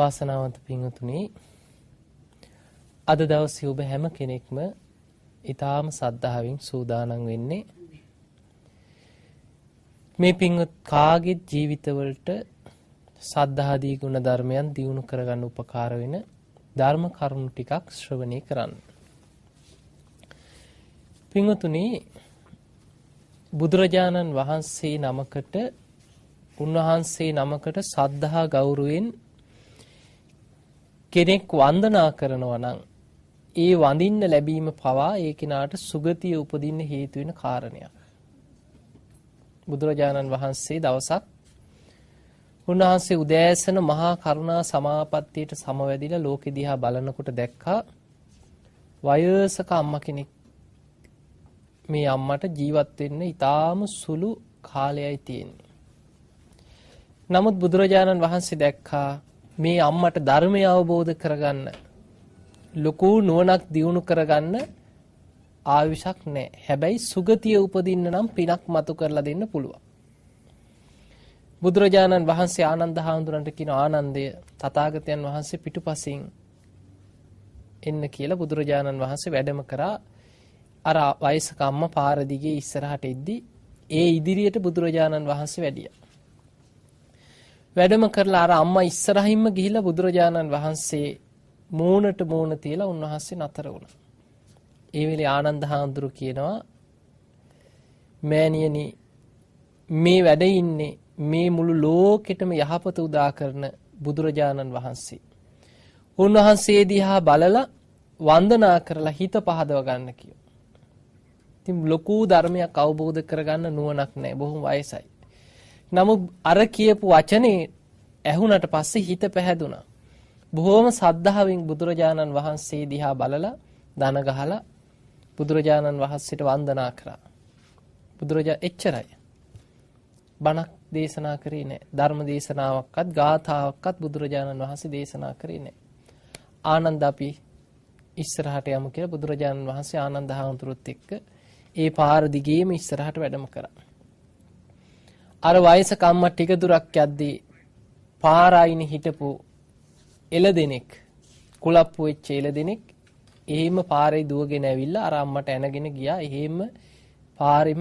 වාසනාවන්ත පින්වතුනි අද දවසේ ඔබ හැම කෙනෙක්ම ඊ타ම සද්ධාවෙන් සූදානම් වෙන්නේ මේ පින්වත් කාගේ ජීවිතවලට සද්ධාදී ගුණ ධර්මයන් දියුණු කරගන්න උපකාර වෙන ධර්ම කරුණු ටිකක් ශ්‍රවණය කරන්න. පින්වතුනි බුදුරජාණන් වහන්සේ නමකට උන්වහන්සේ නමකට සද්ධා ගෞරවයෙන් කෙනෙක් වන්දනා කරනවා නම් ඒ වඳින්න ලැබීම පවා ඒ කෙනාට සුගතිය උපදින්න හේතු වෙන කාරණයක්. බුදුරජාණන් වහන්සේ දවසක් උන්වහන්සේ උදෑසන මහා කරුණා සමාපත්තියට සමවැදිලා ලෝකෙ දිහා බලනකොට දැක්කා වයසක අම්මා කෙනෙක් මේ අම්මට ජීවත් වෙන්න ඊටාම සුළු කාලයයි තියෙන්නේ. නමුත් බුදුරජාණන් වහන්සේ දැක්කා මේ අම්මට ධර්මය අවබෝධ කරගන්න ලොකු නුවණක් දියුණු කරගන්න ආවිෂක් නැහැ. හැබැයි සුගතිය උපදින්න නම් පිනක් මතු කරලා දෙන්න පුළුවන්. බුදුරජාණන් වහන්සේ ආනන්ද හාමුදුරන්ට කියන ආනන්දය තථාගතයන් වහන්සේ පිටුපසින් එන්න කියලා බුදුරජාණන් වහන්සේ වැඩම කරා අර වයසක අම්මා පාර දිගේ ඉස්සරහට එද්දී ඒ ඉදිරියට බුදුරජාණන් වහන්සේ වැඩියා. වැඩම කරලා අර අම්මා ඉස්සරහින්ම ගිහිලා බුදුරජාණන් වහන්සේ මූණට මූණ තියලා උන්වහන්සේ නතර වුණා. ඒ වෙලේ ආනන්ද හාමුදුරු කියනවා මෑණියනි මේ වැඩ ඉන්නේ මේ මුළු ලෝකෙටම යහපත උදා කරන බුදුරජාණන් වහන්සේ. උන්වහන්සේ දිහා බලලා වන්දනා කරලා හිත පහදව ගන්න කියෝ. ඉතින් ලොකු ධර්මයක් අවබෝධ කරගන්න නුවණක් නැහැ. බොහොම වයසයි. නමුත් අර කියපු වචනේ ඇහුණට පස්සේ හිත පැහැදුනා. බොහෝම සද්ධාවෙන් බුදුරජාණන් වහන්සේ දිහා බලලා දන ගහලා බුදුරජාණන් වහන්සේට වන්දනා කරා. බුදුරජා එච්චරයි. බණක් දේශනා කරේ නැහැ. ධර්ම දේශනාවක්වත් ගාථාවක්වත් බුදුරජාණන් වහන්සේ දේශනා කරේ නැහැ. ආනන්ද අපි ඉස්සරහට යමු කියලා බුදුරජාණන් වහන්සේ ආනන්ද හාමුදුරුවොත් එක්ක ඒ පාර දිගේම ඉස්සරහට වැඩම කරා. අර වයස කම්ම ටික දුරක් යද්දී පාර අයින හිටපු එළ දෙනෙක් කුලප්පු වෙච්ච එළ දෙනෙක් එහෙම පාරේ දුවගෙන ඇවිල්ලා අර අම්මට ඇනගෙන ගියා එහෙම පාරෙම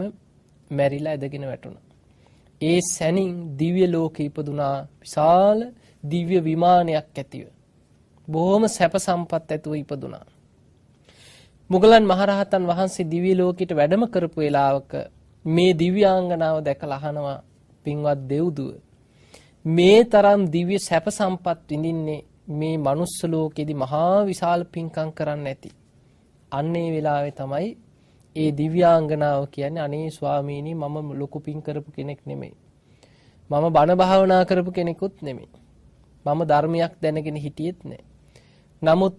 මැරිලා ඇදගෙන වැටුණා. ඒ සැනින් දිව්‍ය ලෝකෙ ඉපදුනා විශාල දිව්‍ය විමානයක් ඇතිව. බොහොම සැප සම්පත් ඇතුව ඉපදුනා. මුගලන් මහරහතන් වහන්සේ දිව්‍ය ලෝකෙට වැඩම කරපු වෙලාවක මේ දිව්‍යාංගනාව දැකලා අහනවා පින්වත් දෙව්දුව මේ තරම් දිව්‍ය සැප සම්පත් විඳින්නේ මේ මනුස්ස ලෝකෙදි මහා විශාල පින්කම් කරන්න ඇති. අන්න ඒ වෙලාවේ තමයි ඒ දිව්‍යාංගනාව කියන්නේ අනේ ස්වාමීනි මම ලොකු පින් කරපු කෙනෙක් නෙමෙයි. මම බණ භාවනා කරපු කෙනෙකුත් නෙමෙයි. මම ධර්මයක් දැනගෙන හිටියෙත් නෑ. නමුත්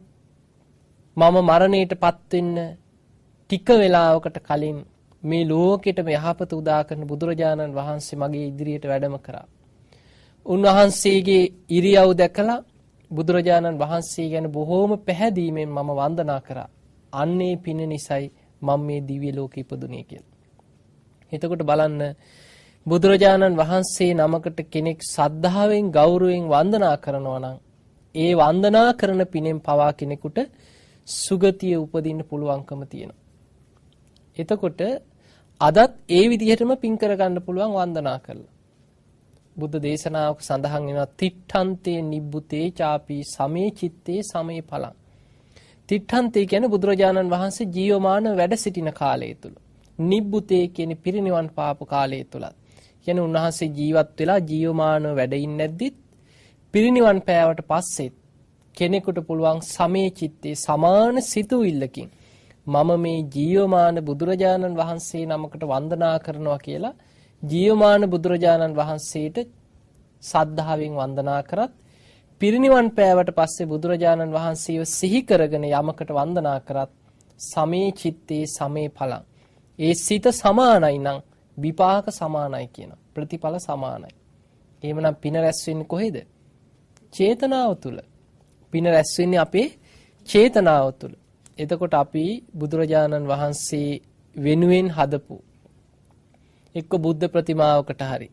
මම මරණයට පත් ටික වෙලාවකට කලින් මේ ලෝකෙටම යහපත උදා කරන බුදුරජාණන් වහන්සේ මගේ ඉදිරියට වැඩම කරා. උන්වහන්සේගේ ඉරියව් දැකලා බුදුරජාණන් වහන්සේ ගැන බොහෝම පැහැදීමෙන් මම වන්දනා කරා. අන්නේ පින නිසයි මම මේ දිව්‍ය ලෝකෙ ඉපදුනේ කියලා. එතකොට බලන්න බුදුරජාණන් වහන්සේ නමකට කෙනෙක් සද්ධාවෙන් ගෞරවයෙන් වන්දනා කරනවා නම් ඒ වන්දනා කරන පිනෙන් පවා කෙනෙකුට සුගතිය උපදින්න පුළුවන්කම තියෙනවා. එතකොට අදත් ඒ විදිහටම පින් කරගන්න පුළුවන් වන්දනා කරලා. බුද්ධ දේශනාවක සඳහන් වෙනවා තිට්ඨන්තේ නිබ්බුතේ ചാපි සමේ චitte සමේ ඵලං. තිට්ඨන්තේ කියන්නේ බුදුරජාණන් වහන්සේ ජීවමාන වැඩ සිටින කාලය තුල. නිබ්බුතේ කියන්නේ පිරිනිවන් පාපු කාලය තුලත්. කියන්නේ උන්වහන්සේ ජීවත් වෙලා ජීවමාන වැඩ ඉන්නේද්දිත් පිරිනිවන් පෑවට පස්සෙත් කෙනෙකුට පුළුවන් සමේ චitte සමාන සිතුවිල්ලකින් මම මේ ජීවමාන බුදුරජාණන් වහන්සේ නමකට වන්දනා කරනවා කියලා ජීවමාන බුදුරජාණන් වහන්සේට සද්ධාවෙන් වන්දනා කරත් පිරිනිවන් පෑවට පස්සේ බුදුරජාණන් වහන්සේව සිහි කරගෙන යමකට වන්දනා කරත් සමේ චිත්තේ සමේ ඵලං ඒ සිත සමානයි නම් විපාක සමානයි කියන ප්‍රතිඵල සමානයි එහෙමනම් පින රැස් කොහෙද චේතනාව තුල පින රැස් අපේ චේතනාව තුළ එතකොට අපි බුදුරජාණන් වහන්සේ වෙනුවෙන් හදපු එක්ක බුද්ධ ප්‍රතිමාවකට හරි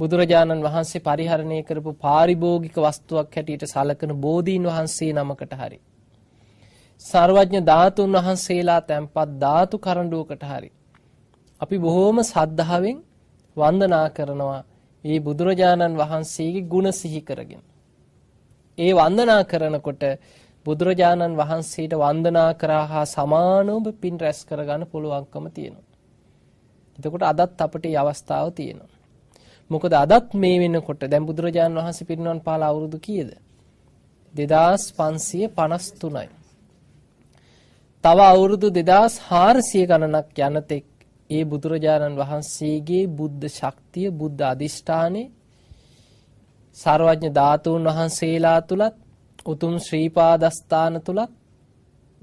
බුදුරජාණන් වහන්සේ පරිහරණය කරපු පාරිභෝගික වස්තුවක් හැටියට සලකන බෝධීන් වහන්සේ නමකට හරි සර්වඥ ධාතුන් වහන්සේලා තැන්පත් ධාතු කරඬුවකට හරි අපි බොහෝම සද්ධාවෙන් වන්දනා කරනවා මේ බුදුරජාණන් වහන්සේගේ ගුණ සිහි කරගෙන ඒ වන්දනා කරනකොට බුදුරජාණන් වහන්සේට වන්දනා කරා හා සමානව පින් රැස් කරගන්න පුළුවන්කම තියෙනවා. එතකොට අදත් අපට මේ අවස්ථාව තියෙනවා. මොකද අදත් මේ වෙනකොට දැන් බුදුරජාණන් වහන්සේ පිරිනවන් පාලා අවුරුදු කීයද? 2553යි. තව අවුරුදු 2400 ගණනක් යනතෙක් ඒ බුදුරජාණන් වහන්සේගේ බුද්ධ ශක්තිය බුද්ධ අධිෂ්ඨානේ සර්වඥ ධාතුන් වහන්සේලා තුලත් උතුම් ශ්‍රී පාදස්ථාන තුලත්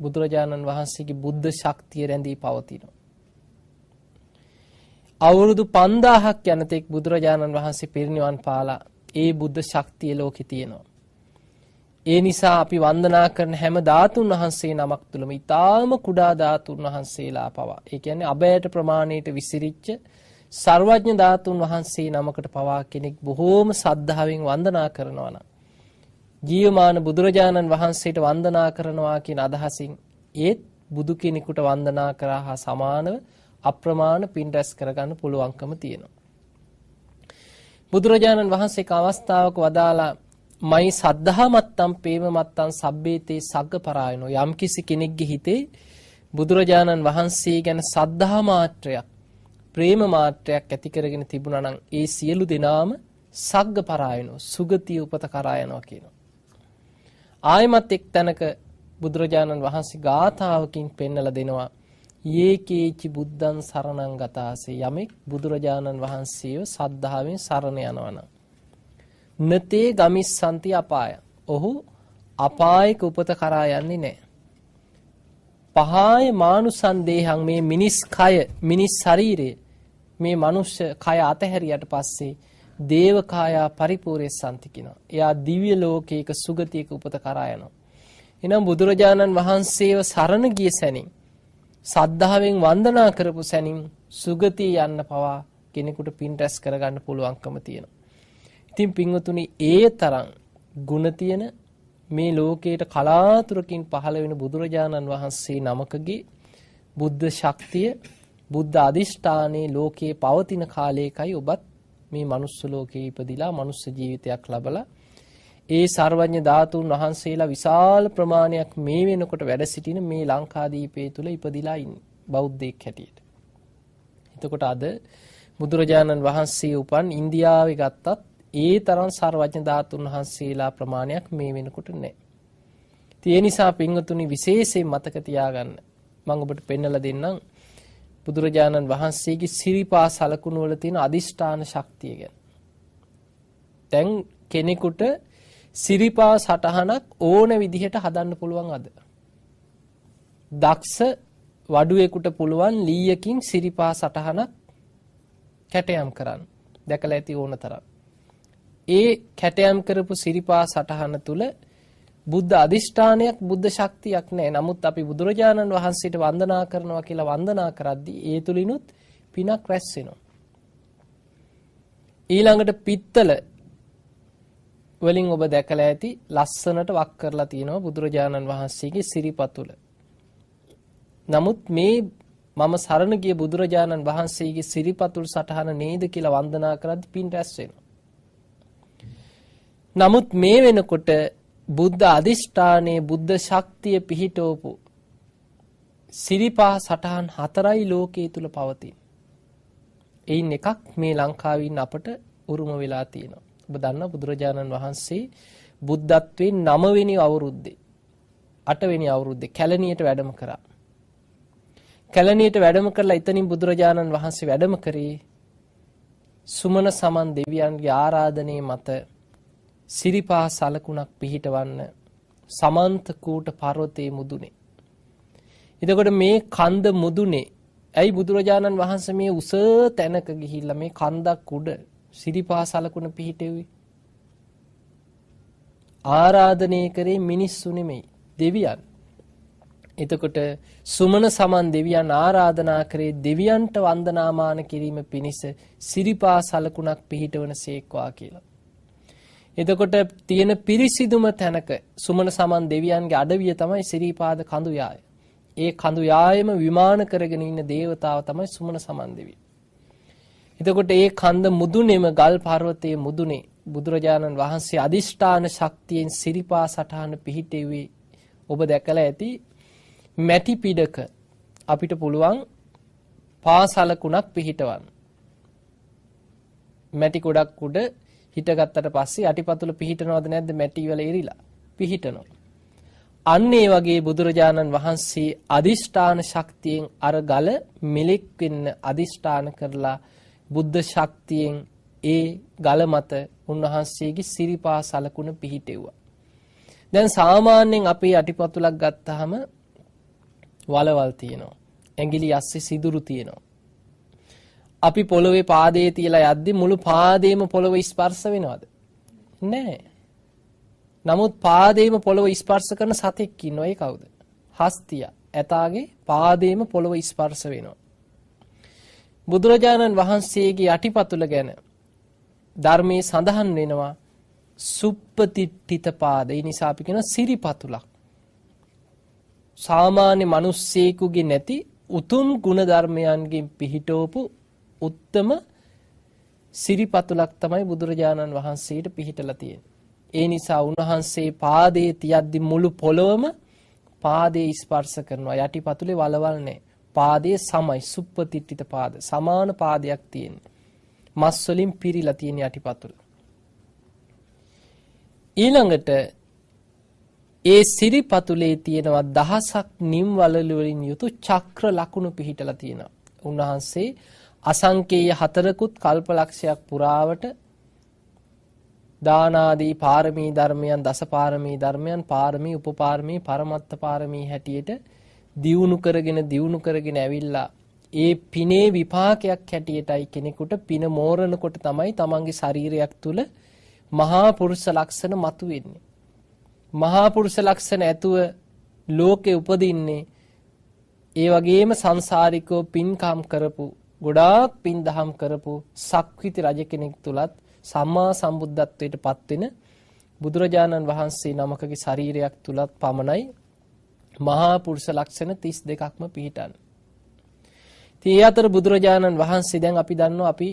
බුදුරජාණන් වහන්සේගේ බුද්ධ ශක්තිය රැඳී පවතිනවා. අවුරුදු 5000ක් යනතෙක් බුදුරජාණන් වහන්සේ පිරිනිවන් පාලා ඒ බුද්ධ ශක්තිය ලෝකේ තියෙනවා. ඒ නිසා අපි වන්දනා කරන හැම ධාතුන් වහන්සේ නමක් තුලම ඊටාම කුඩා ධාතුන් වහන්සේලා පවා. ඒ කියන්නේ අබයට ප්‍රමාණයට විසිරිච්ච සර්වඥ ධාතුන් වහන්සේ නමකට පවා කෙනෙක් බොහෝම සද්ධාවෙන් වන්දනා කරනවා නම් ජීවමාන බුදුරජාණන් වහන්සේට වන්දනා කරනවා කියන අදහසින් ඒත් බුදු කෙනෙකුට වන්දනා කරා හා සමානව අප්‍රමාණ පින් රැස් කරගන්න පුළුවන්කම තියෙනවා. බුදුරජාණන් වහන්සේ අවස්ථාවක වදාලා මයි සද්ධා මත්තම් ප්‍රේම මත්තම් සබ්බේතේ සග්ග පරායනෝ යම්කිසි කෙනෙක්ගේ හිතේ බුදුරජාණන් වහන්සේ ගැන සද්ධා මාත්‍රයක් ප්‍රේම මාත්‍රයක් ඇති කරගෙන තිබුණා නම් ඒ සියලු දෙනාම සග්ග පරායනෝ සුගතිය උපත කරා යනවා කියනවා. ආයමත් එක් තැනක බුදුරජාණන් වහන්සේ ගාථාවකින් පෙන්නලා දෙනවා යේකේචි බුද්ධං සරණං ගතාසේ යමෙක් බුදුරජාණන් වහන්සේව සද්ධාවෙන් සරණ යනවනම් නතේ ගමිස්සන්ති අපාය ඔහු අපායක උපත කරා යන්නේ නැහැ පහාය මානුසන්දේහං මේ මිනිස් කය මිනිස් ශරීරය මේ මනුෂ්‍ය කය අතහැරියට පස්සේ දේවකායා පරිපූර්ණේ සම්ති කියනවා. එයා දිව්‍ය ලෝකයක සුගතියක උපත කරා යනවා. එනම් බුදුරජාණන් වහන්සේව සරණ ගිය සැනින් සද්ධාවෙන් වන්දනා කරපු සැනින් සුගතිය යන්න පවා කෙනෙකුට පින් රැස් කරගන්න පුළුවන්කම තියෙනවා. ඉතින් පින්වතුනි ඒ තරම් ගුණ තියෙන මේ ලෝකයට කලාතුරකින් පහළ වෙන බුදුරජාණන් වහන්සේ නමකගේ බුද්ධ ශක්තිය බුද්ධ අධිෂ්ඨානයේ ලෝකයේ පවතින කාලයකයි ඔබත් මේ manuss ලෝකේ ඉපදිලා manuss ජීවිතයක් ලබලා ඒ සර්වඥ ධාතුන් වහන්සේලා විශාල ප්‍රමාණයක් මේ වෙනකොට වැඩ සිටින මේ ලංකාදීපේ තුල ඉපදිලා ඉන්නේ බෞද්ධයෙක් හැටියට. එතකොට අද බුදුරජාණන් වහන්සේ උපන් ඉන්දියාවේ ගත්තත් ඒ තරම් සර්වඥ ධාතුන් වහන්සේලා ප්‍රමාණයක් මේ වෙනකොට නැහැ. ඒ නිසා පින්වතුනි විශේෂයෙන් මතක තියාගන්න. මම ඔබට පෙන්වලා දෙන්නම් බුදුරජාණන් වහන්සේගේ සිරිපා සලකුණු වල තියෙන අදිෂ්ඨාන ශක්තිය ගැන. දැන් කෙනෙකුට සිරිපා සටහනක් ඕන විදිහට හදන්න පුළුවන් අද. දක්ෂ වඩුවෙකුට පුළුවන් ලීයකින් සිරිපා සටහනක් කැටයම් කරන්න. දැකලා ඇති ඕන තරම්. ඒ කැටයම් කරපු සිරිපා සටහන තුල බුද්ධ අදිෂ්ඨානයක් බුද්ධ ශක්තියක් නැහැ. නමුත් අපි බුදුරජාණන් වහන්සේට වන්දනා කරනවා කියලා වන්දනා කරද්දී ඒ තුලිනුත් පිනක් රැස් වෙනවා. ඊළඟට පිත්තල වලින් ඔබ දැකලා ඇති ලස්සනට වක් කරලා තියෙනවා බුදුරජාණන් වහන්සේගේ සිරිපතුල. නමුත් මේ මම සරණ ගිය බුදුරජාණන් වහන්සේගේ සිරිපතුල් සටහන නේද කියලා වන්දනා කරද්දී පින් රැස් වෙනවා. නමුත් මේ වෙනකොට බුද්ධ අධිෂ්ඨානයේ බුද්ධ ශක්තිය පිහිටෝපු සිරිපා සටහන් හතරයි ලෝකයේ තුල පවතින. එයින් එකක් මේ ලංකාවින් අපට උරුම වෙලා තියෙනවා. ඔබ දන්න බුදුරජාණන් වහන්සේ බුද්ධත්වයෙන් නමවෙනි අවුරුද්දේ අටවෙනි අවුරුද්දේ කැලණියට වැඩම කරා. කැලණියට වැඩම කරලා එතනින් බුදුරජාණන් වහන්සේ වැඩම කරේ සුමන සමන් දෙවියන්ගේ ආරාධනයේ මත සිරිපා සලකුණක් පිහිටවන්න සමන්ත කූට පර්වතයේ මුදුනේ. එතකොට මේ කන්ද මුදුනේ ඇයි බුදුරජාණන් වහන්සේ මේ උස තැනක ගිහිල්ලා මේ කන්දක් උඩ සිරිපා සලකුණ පිහිටෙව්වේ? ආරාධනය කරේ මිනිස්සු නෙමෙයි දෙවියන්. එතකොට සුමන සමන් දෙවියන් ආරාධනා කරේ දෙවියන්ට වන්දනාමාන කිරීම පිණිස සිරිපා සලකුණක් පිහිටවන සේක්වා කියලා. එතකොට තියෙන පිරිසිදුම තැනක සුමන සමන් දෙවියන්ගේ අඩවිය තමයි සිරීපාද කඳු යාය. ඒ කඳු යායෙම විමාන කරගෙන ඉන්න දේවතාව තමයි සුමන සමන් දෙවිය. එතකොට ඒ කන්ද මුදුනේම ගල් පර්වතයේ මුදුනේ බුදුරජාණන් වහන්සේ අදිෂ්ඨාන ශක්තියෙන් සිරිපා සටහන පිහිටෙව්වේ ඔබ දැකලා ඇති මැටි පිඩක අපිට පුළුවන් පාසලකුණක් පිහිටවන්න. මැටි ගොඩක් උඩ හිටගත්තට පස්සේ යටිපතුල පිහිටනවද නැද්ද මැටි වල ඉරිලා? පිහිටනවා. අන්න ඒ වගේ බුදුරජාණන් වහන්සේ අදිෂ්ඨාන ශක්තියෙන් අර ගල මෙලෙක් වෙන්න අදිෂ්ඨාන කරලා බුද්ධ ශක්තියෙන් ඒ ගල මත උන්වහන්සේගේ සිරිපා සලකුණ පිහිටෙව්වා. දැන් සාමාන්‍යයෙන් අපේ යටිපතුලක් ගත්තාම වලවල් තියෙනවා. ඇඟිලි යස්සේ සිදුරු තියෙනවා. අපි පොළොවේ පාදයේ තියලා යද්දි මුළු පාදේම පොළොව ස්පර්ශ වෙනවද? නෑ. නමුත් පාදේම පොළොව ස්පර්ශ කරන සතෙක් ඉන්නවා. ඒ කවුද? හස්තිය. ඇතාගේ පාදේම පොළොව ස්පර්ශ වෙනවා. බුදුරජාණන් වහන්සේගේ යටිපතුල ගැන ධර්මයේ සඳහන් වෙනවා සුප්පතිට්ඨිත පාද. ඒ නිසා අපි කියන සිරිපතුලක්. සාමාන්‍ය මිනිස්සෙකුගේ නැති උතුම් ගුණ ධර්මයන්ගෙන් පිහිටවපු උත්තම සිරිපතුලක් තමයි බුදුරජාණන් වහන්සේට පිහිටලා තියෙන්නේ. ඒ නිසා උන්වහන්සේ පාදයේ තියද්දි මුළු පොළොවම පාදයේ ස්පර්ශ කරනවා. යටිපතුලේ වලවල් නැහැ. පාදයේ සමයි සුප්පතිට්ඨිත පාද. සමාන පාදයක් තියෙන්නේ. මස් වලින් පිරීලා තියෙන යටිපතුල. ඊළඟට ඒ සිරිපතුලේ තියෙනවා දහසක් නිම් වලලු වලින් යුතු චක්‍ර ලකුණු පිහිටලා තියෙනවා. උන්වහන්සේ අසංකේය හතරකුත් කල්පලක්ෂයක් පුරාවට දානාදී පාරමී ධර්මයන් දසපාරමී ධර්මයන් පාරමී උපපාරමී පරමත්ත පාරමී හැටියට දියුණු කරගෙන දියුණු කරගෙන ඇවිල්ලා ඒ පිනේ විපාකයක් හැටියටයි කෙනෙකුට පින මෝරනකොට තමයි තමන්ගේ ශරීරයක් තුල මහා පුරුෂ ලක්ෂණ මතුවෙන්නේ මහා පුරුෂ ලක්ෂණ ඇතුව ලෝකේ උපදින්නේ ඒ වගේම සංසාරිකව පින්කම් කරපු ගොඩාක් පින් දහම් කරපු සක්විති රජ කෙනෙක් තුලත් සම්මා සම්බුද්ධත්වයට පත් වෙන බුදුරජාණන් වහන්සේ නමකගේ ශරීරයක් තුලත් පමණයි මහා පුරුෂ ලක්ෂණ 32ක්ම පිහිටන්. ඉතින් අතර බුදුරජාණන් වහන්සේ දැන් අපි දන්නවා අපි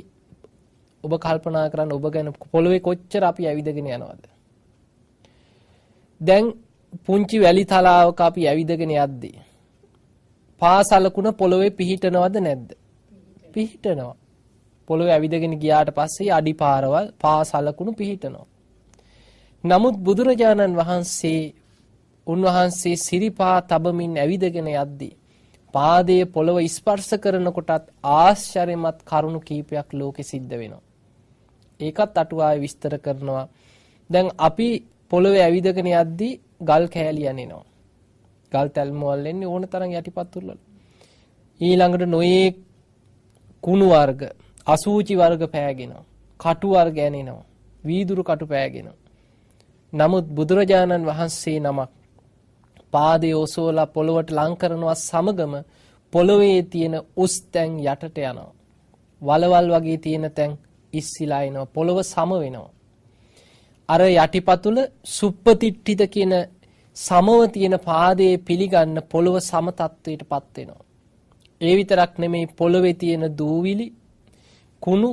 ඔබ කල්පනා කරන්න ඔබ ගැන පොළවේ කොච්චර අපි ඇවිදගෙන යනවද? දැන් පුංචි වැලි තලාවක අපි ඇවිදගෙන යද්දී පාසලකුණ පොළවේ පිහිටනවද නැද්ද? පිහිටනවා. පොළොවේ ඇවිදගෙන ගියාට පස්සේ අඩිපාරවල් පාසලකුණු පිහිටනවා. නමුත් බුදුරජාණන් වහන්සේ උන්වහන්සේ සිරිපා තබමින් ඇවිදගෙන යද්දී පාදයේ පොළව ස්පර්ශ කරනකොටත් ආශ්චර්යමත් කරුණු කීපයක් ලෝකෙ සිද්ධ වෙනවා. ඒකත් අටුවාවේ විස්තර කරනවා. දැන් අපි පොළොවේ ඇවිදගෙන යද්දී ගල් කෑලි යනිනවා. ගල් තැල්මවල් එන්නේ ඕන තරම් යටිපත් උරලල. ඊළඟට නොයේක් කුණු වර්ග, අසූචි වර්ග පෑගෙනවා. කටු වර්ග ඇනෙනවා. වීදුරු කටු පෑගෙනවා. නමුත් බුදුරජාණන් වහන්සේ නමක් පාදයේ ඔසෝලා පොළොවට ලං කරනවා සමගම පොළොවේ තියෙන උස් තැන් යටට යනවා. වලවල් වගේ තියෙන තැන් ඉස්සිලා එනවා. පොළොව සම වෙනවා. අර යටිපතුල සුප්පතිට්ඨිත කියන සමව තියෙන පාදයේ පිළිගන්න පොළොව සම තත්වයටපත් වෙනවා. ඒ විතරක් නෙමෙයි පොළවේ තියෙන දූවිලි කුණු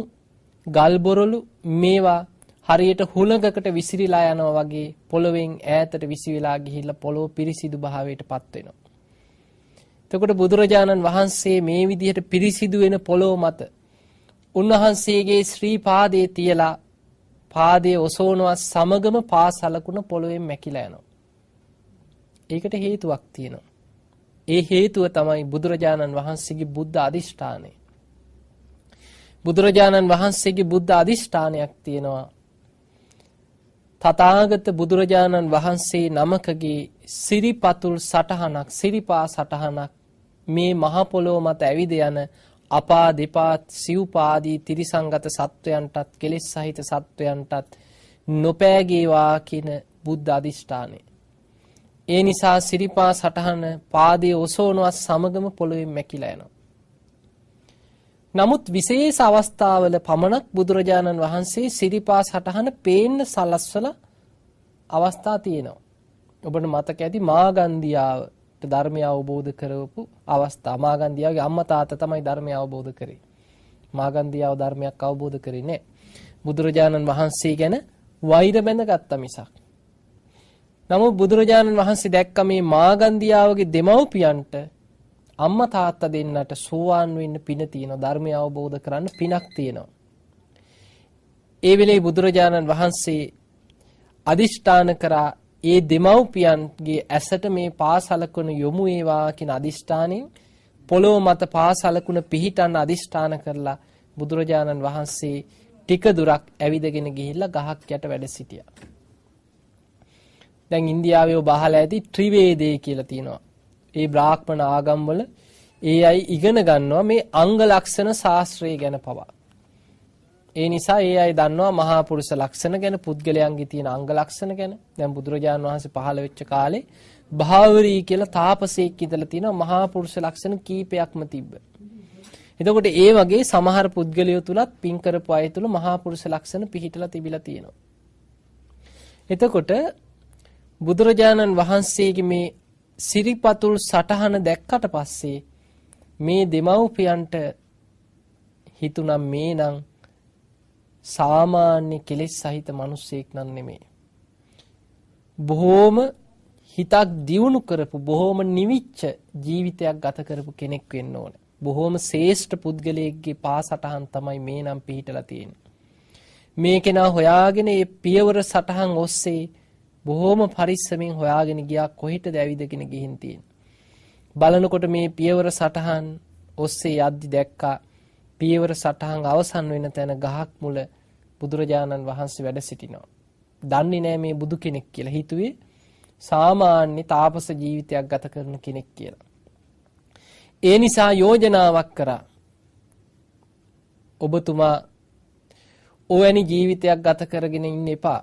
ගල් බොරළු මේවා හරියට හුලඟකට විසිරීලා යනවා වගේ පොළවෙන් ඈතට විසිවිලා ගිහිල්ලා පොළොව පිරිසිදු භාවයටපත් වෙනවා. එතකොට බුදුරජාණන් වහන්සේ මේ විදිහට පිරිසිදු වෙන පොළොව මත උන්වහන්සේගේ ශ්‍රී පාදයේ තියලා පාදයේ ඔසවනවා සමගම පාසලකුණ පොළොවෙන් මැකිලා යනවා. ඒකට හේතුවක් තියෙනවා. ඒ හේතුව තමයි බුදුරජාණන් වහන්සේගේ බුද්ධ අධිෂ්ඨානය. බුදුරජාණන් වහන්සේගේ බුද්ධ අධිෂ්ඨානයක් තියෙනවා. තථාගත බුදුරජාණන් වහන්සේ නමකගේ සිරිපතුල් සටහනක් සිරිපා සටහනක් මේ මහ පොළොව මත ඇවිද යන අපා දෙපා සිව්පාදී තිරිසංගත සත්වයන්ටත් කෙලෙස් සහිත සත්වයන්ටත් නොපෑගේවා කියන බුද්ධ අධිෂ්ඨානය ඒ නිසා සිරිපා සටහන පාදයේ ඔසෝනවත් සමගම පොළොවෙන් මැකිලා යනවා. නමුත් විශේෂ අවස්ථාවල පමණක් බුදුරජාණන් වහන්සේ සිරිපා සටහන පේන්න සලස්වල අවස්ථා තියෙනවා. ඔබට මතක ඇති මාගන්දියාවට ධර්මය අවබෝධ කරවපු අවස්ථා. මාගන්දියාවගේ අම්මා තාත්තා තමයි ධර්මය අවබෝධ කරේ. මාගන්දියාව ධර්මයක් අවබෝධ කරේ නැහැ. බුදුරජාණන් වහන්සේ ගැන වෛර බැඳගත්තා මිසක් නමුත් බුදුරජාණන් වහන්සේ දැක්ක මේ මාගන්දියාවගේ දෙමව්පියන්ට අම්මා තාත්තා දෙන්නට සෝවාන් වෙන්න පින තියෙනවා ධර්මය අවබෝධ කරන්න පිනක් තියෙනවා. ඒ වෙලේ බුදුරජාණන් වහන්සේ අදිෂ්ඨාන කරා ඒ දෙමව්පියන්ගේ ඇසට මේ පාසලකුණ යොමු වේවා කියන අදිෂ්ඨානෙන් පොළොව මත පාසලකුණ පිහිටන්න අදිෂ්ඨාන කරලා බුදුරජාණන් වහන්සේ ටික දුරක් ඇවිදගෙන ගිහිල්ලා ගහක් යට වැඩ සිටියා. දැන් ඉන්දියාවේ බහලා ඇති ත්‍රිවේදේ කියලා තියෙනවා. ඒ බ්‍රාහ්මණ ආගම්වල ඒ අය ඉගෙන ගන්නවා මේ අංග ලක්ෂණ ශාස්ත්‍රය ගැන පවා. ඒ නිසා ඒ අය දන්නවා මහා පුරුෂ ලක්ෂණ ගැන පුද්ගලයන්ගේ තියෙන අංග ලක්ෂණ ගැන. දැන් බුදුරජාණන් වහන්සේ පහළ වෙච්ච කාලේ භාවරී කියලා තාපසයෙක් ඉඳලා තියෙනවා මහා පුරුෂ ලක්ෂණ කීපයක්ම තිබ්බ. එතකොට ඒ වගේ සමහර පුද්ගලයෝ තුලත් පින් කරපු අය තුල මහා පුරුෂ ලක්ෂණ පිහිටලා තිබිලා තියෙනවා. එතකොට බුදුරජාණන් වහන්සේගේ මේ සිරිපතුල් සටහන දැක්කට පස්සේ මේ දෙමව්පියන්ට හිතුණා මේනම් සාමාන්‍ය කෙලෙස් සහිත මිනිසෙක් නන් නෙමේ. බොහෝම හිතක් දියුණු කරපු බොහෝම නිවිච්ච ජීවිතයක් ගත කරපු කෙනෙක් වෙන්න ඕන. බොහෝම ශේෂ්ඨ පුද්ගලයෙක්ගේ පා සටහන් තමයි මේ නම් පිහිටලා තියෙන. මේ කෙනා හොයාගෙන ඒ පියවර සටහන් ඔස්සේ බොහෝම පරිස්සමින් හොයාගෙන ගියා කොහෙටද ඇවිදගෙන ගිහින් තියෙන්නේ. බලනකොට මේ පියවර සටහන් ඔස්සේ යද්දි දැක්කා පියවර සටහන් අවසන් වෙන තැන ගහක් මුල බුදුරජාණන් වහන්සේ වැඩ සිටිනවා. දන්නේ නෑ මේ බුදු කෙනෙක් කියලා හිතුවේ සාමාන්‍ය තාපස ජීවිතයක් ගත කරන කෙනෙක් කියලා. ඒ නිසා යෝජනාවක් කරා. ඔබතුමා ඔවැනි ජීවිතයක් ගත කරගෙන ඉන්න එපා.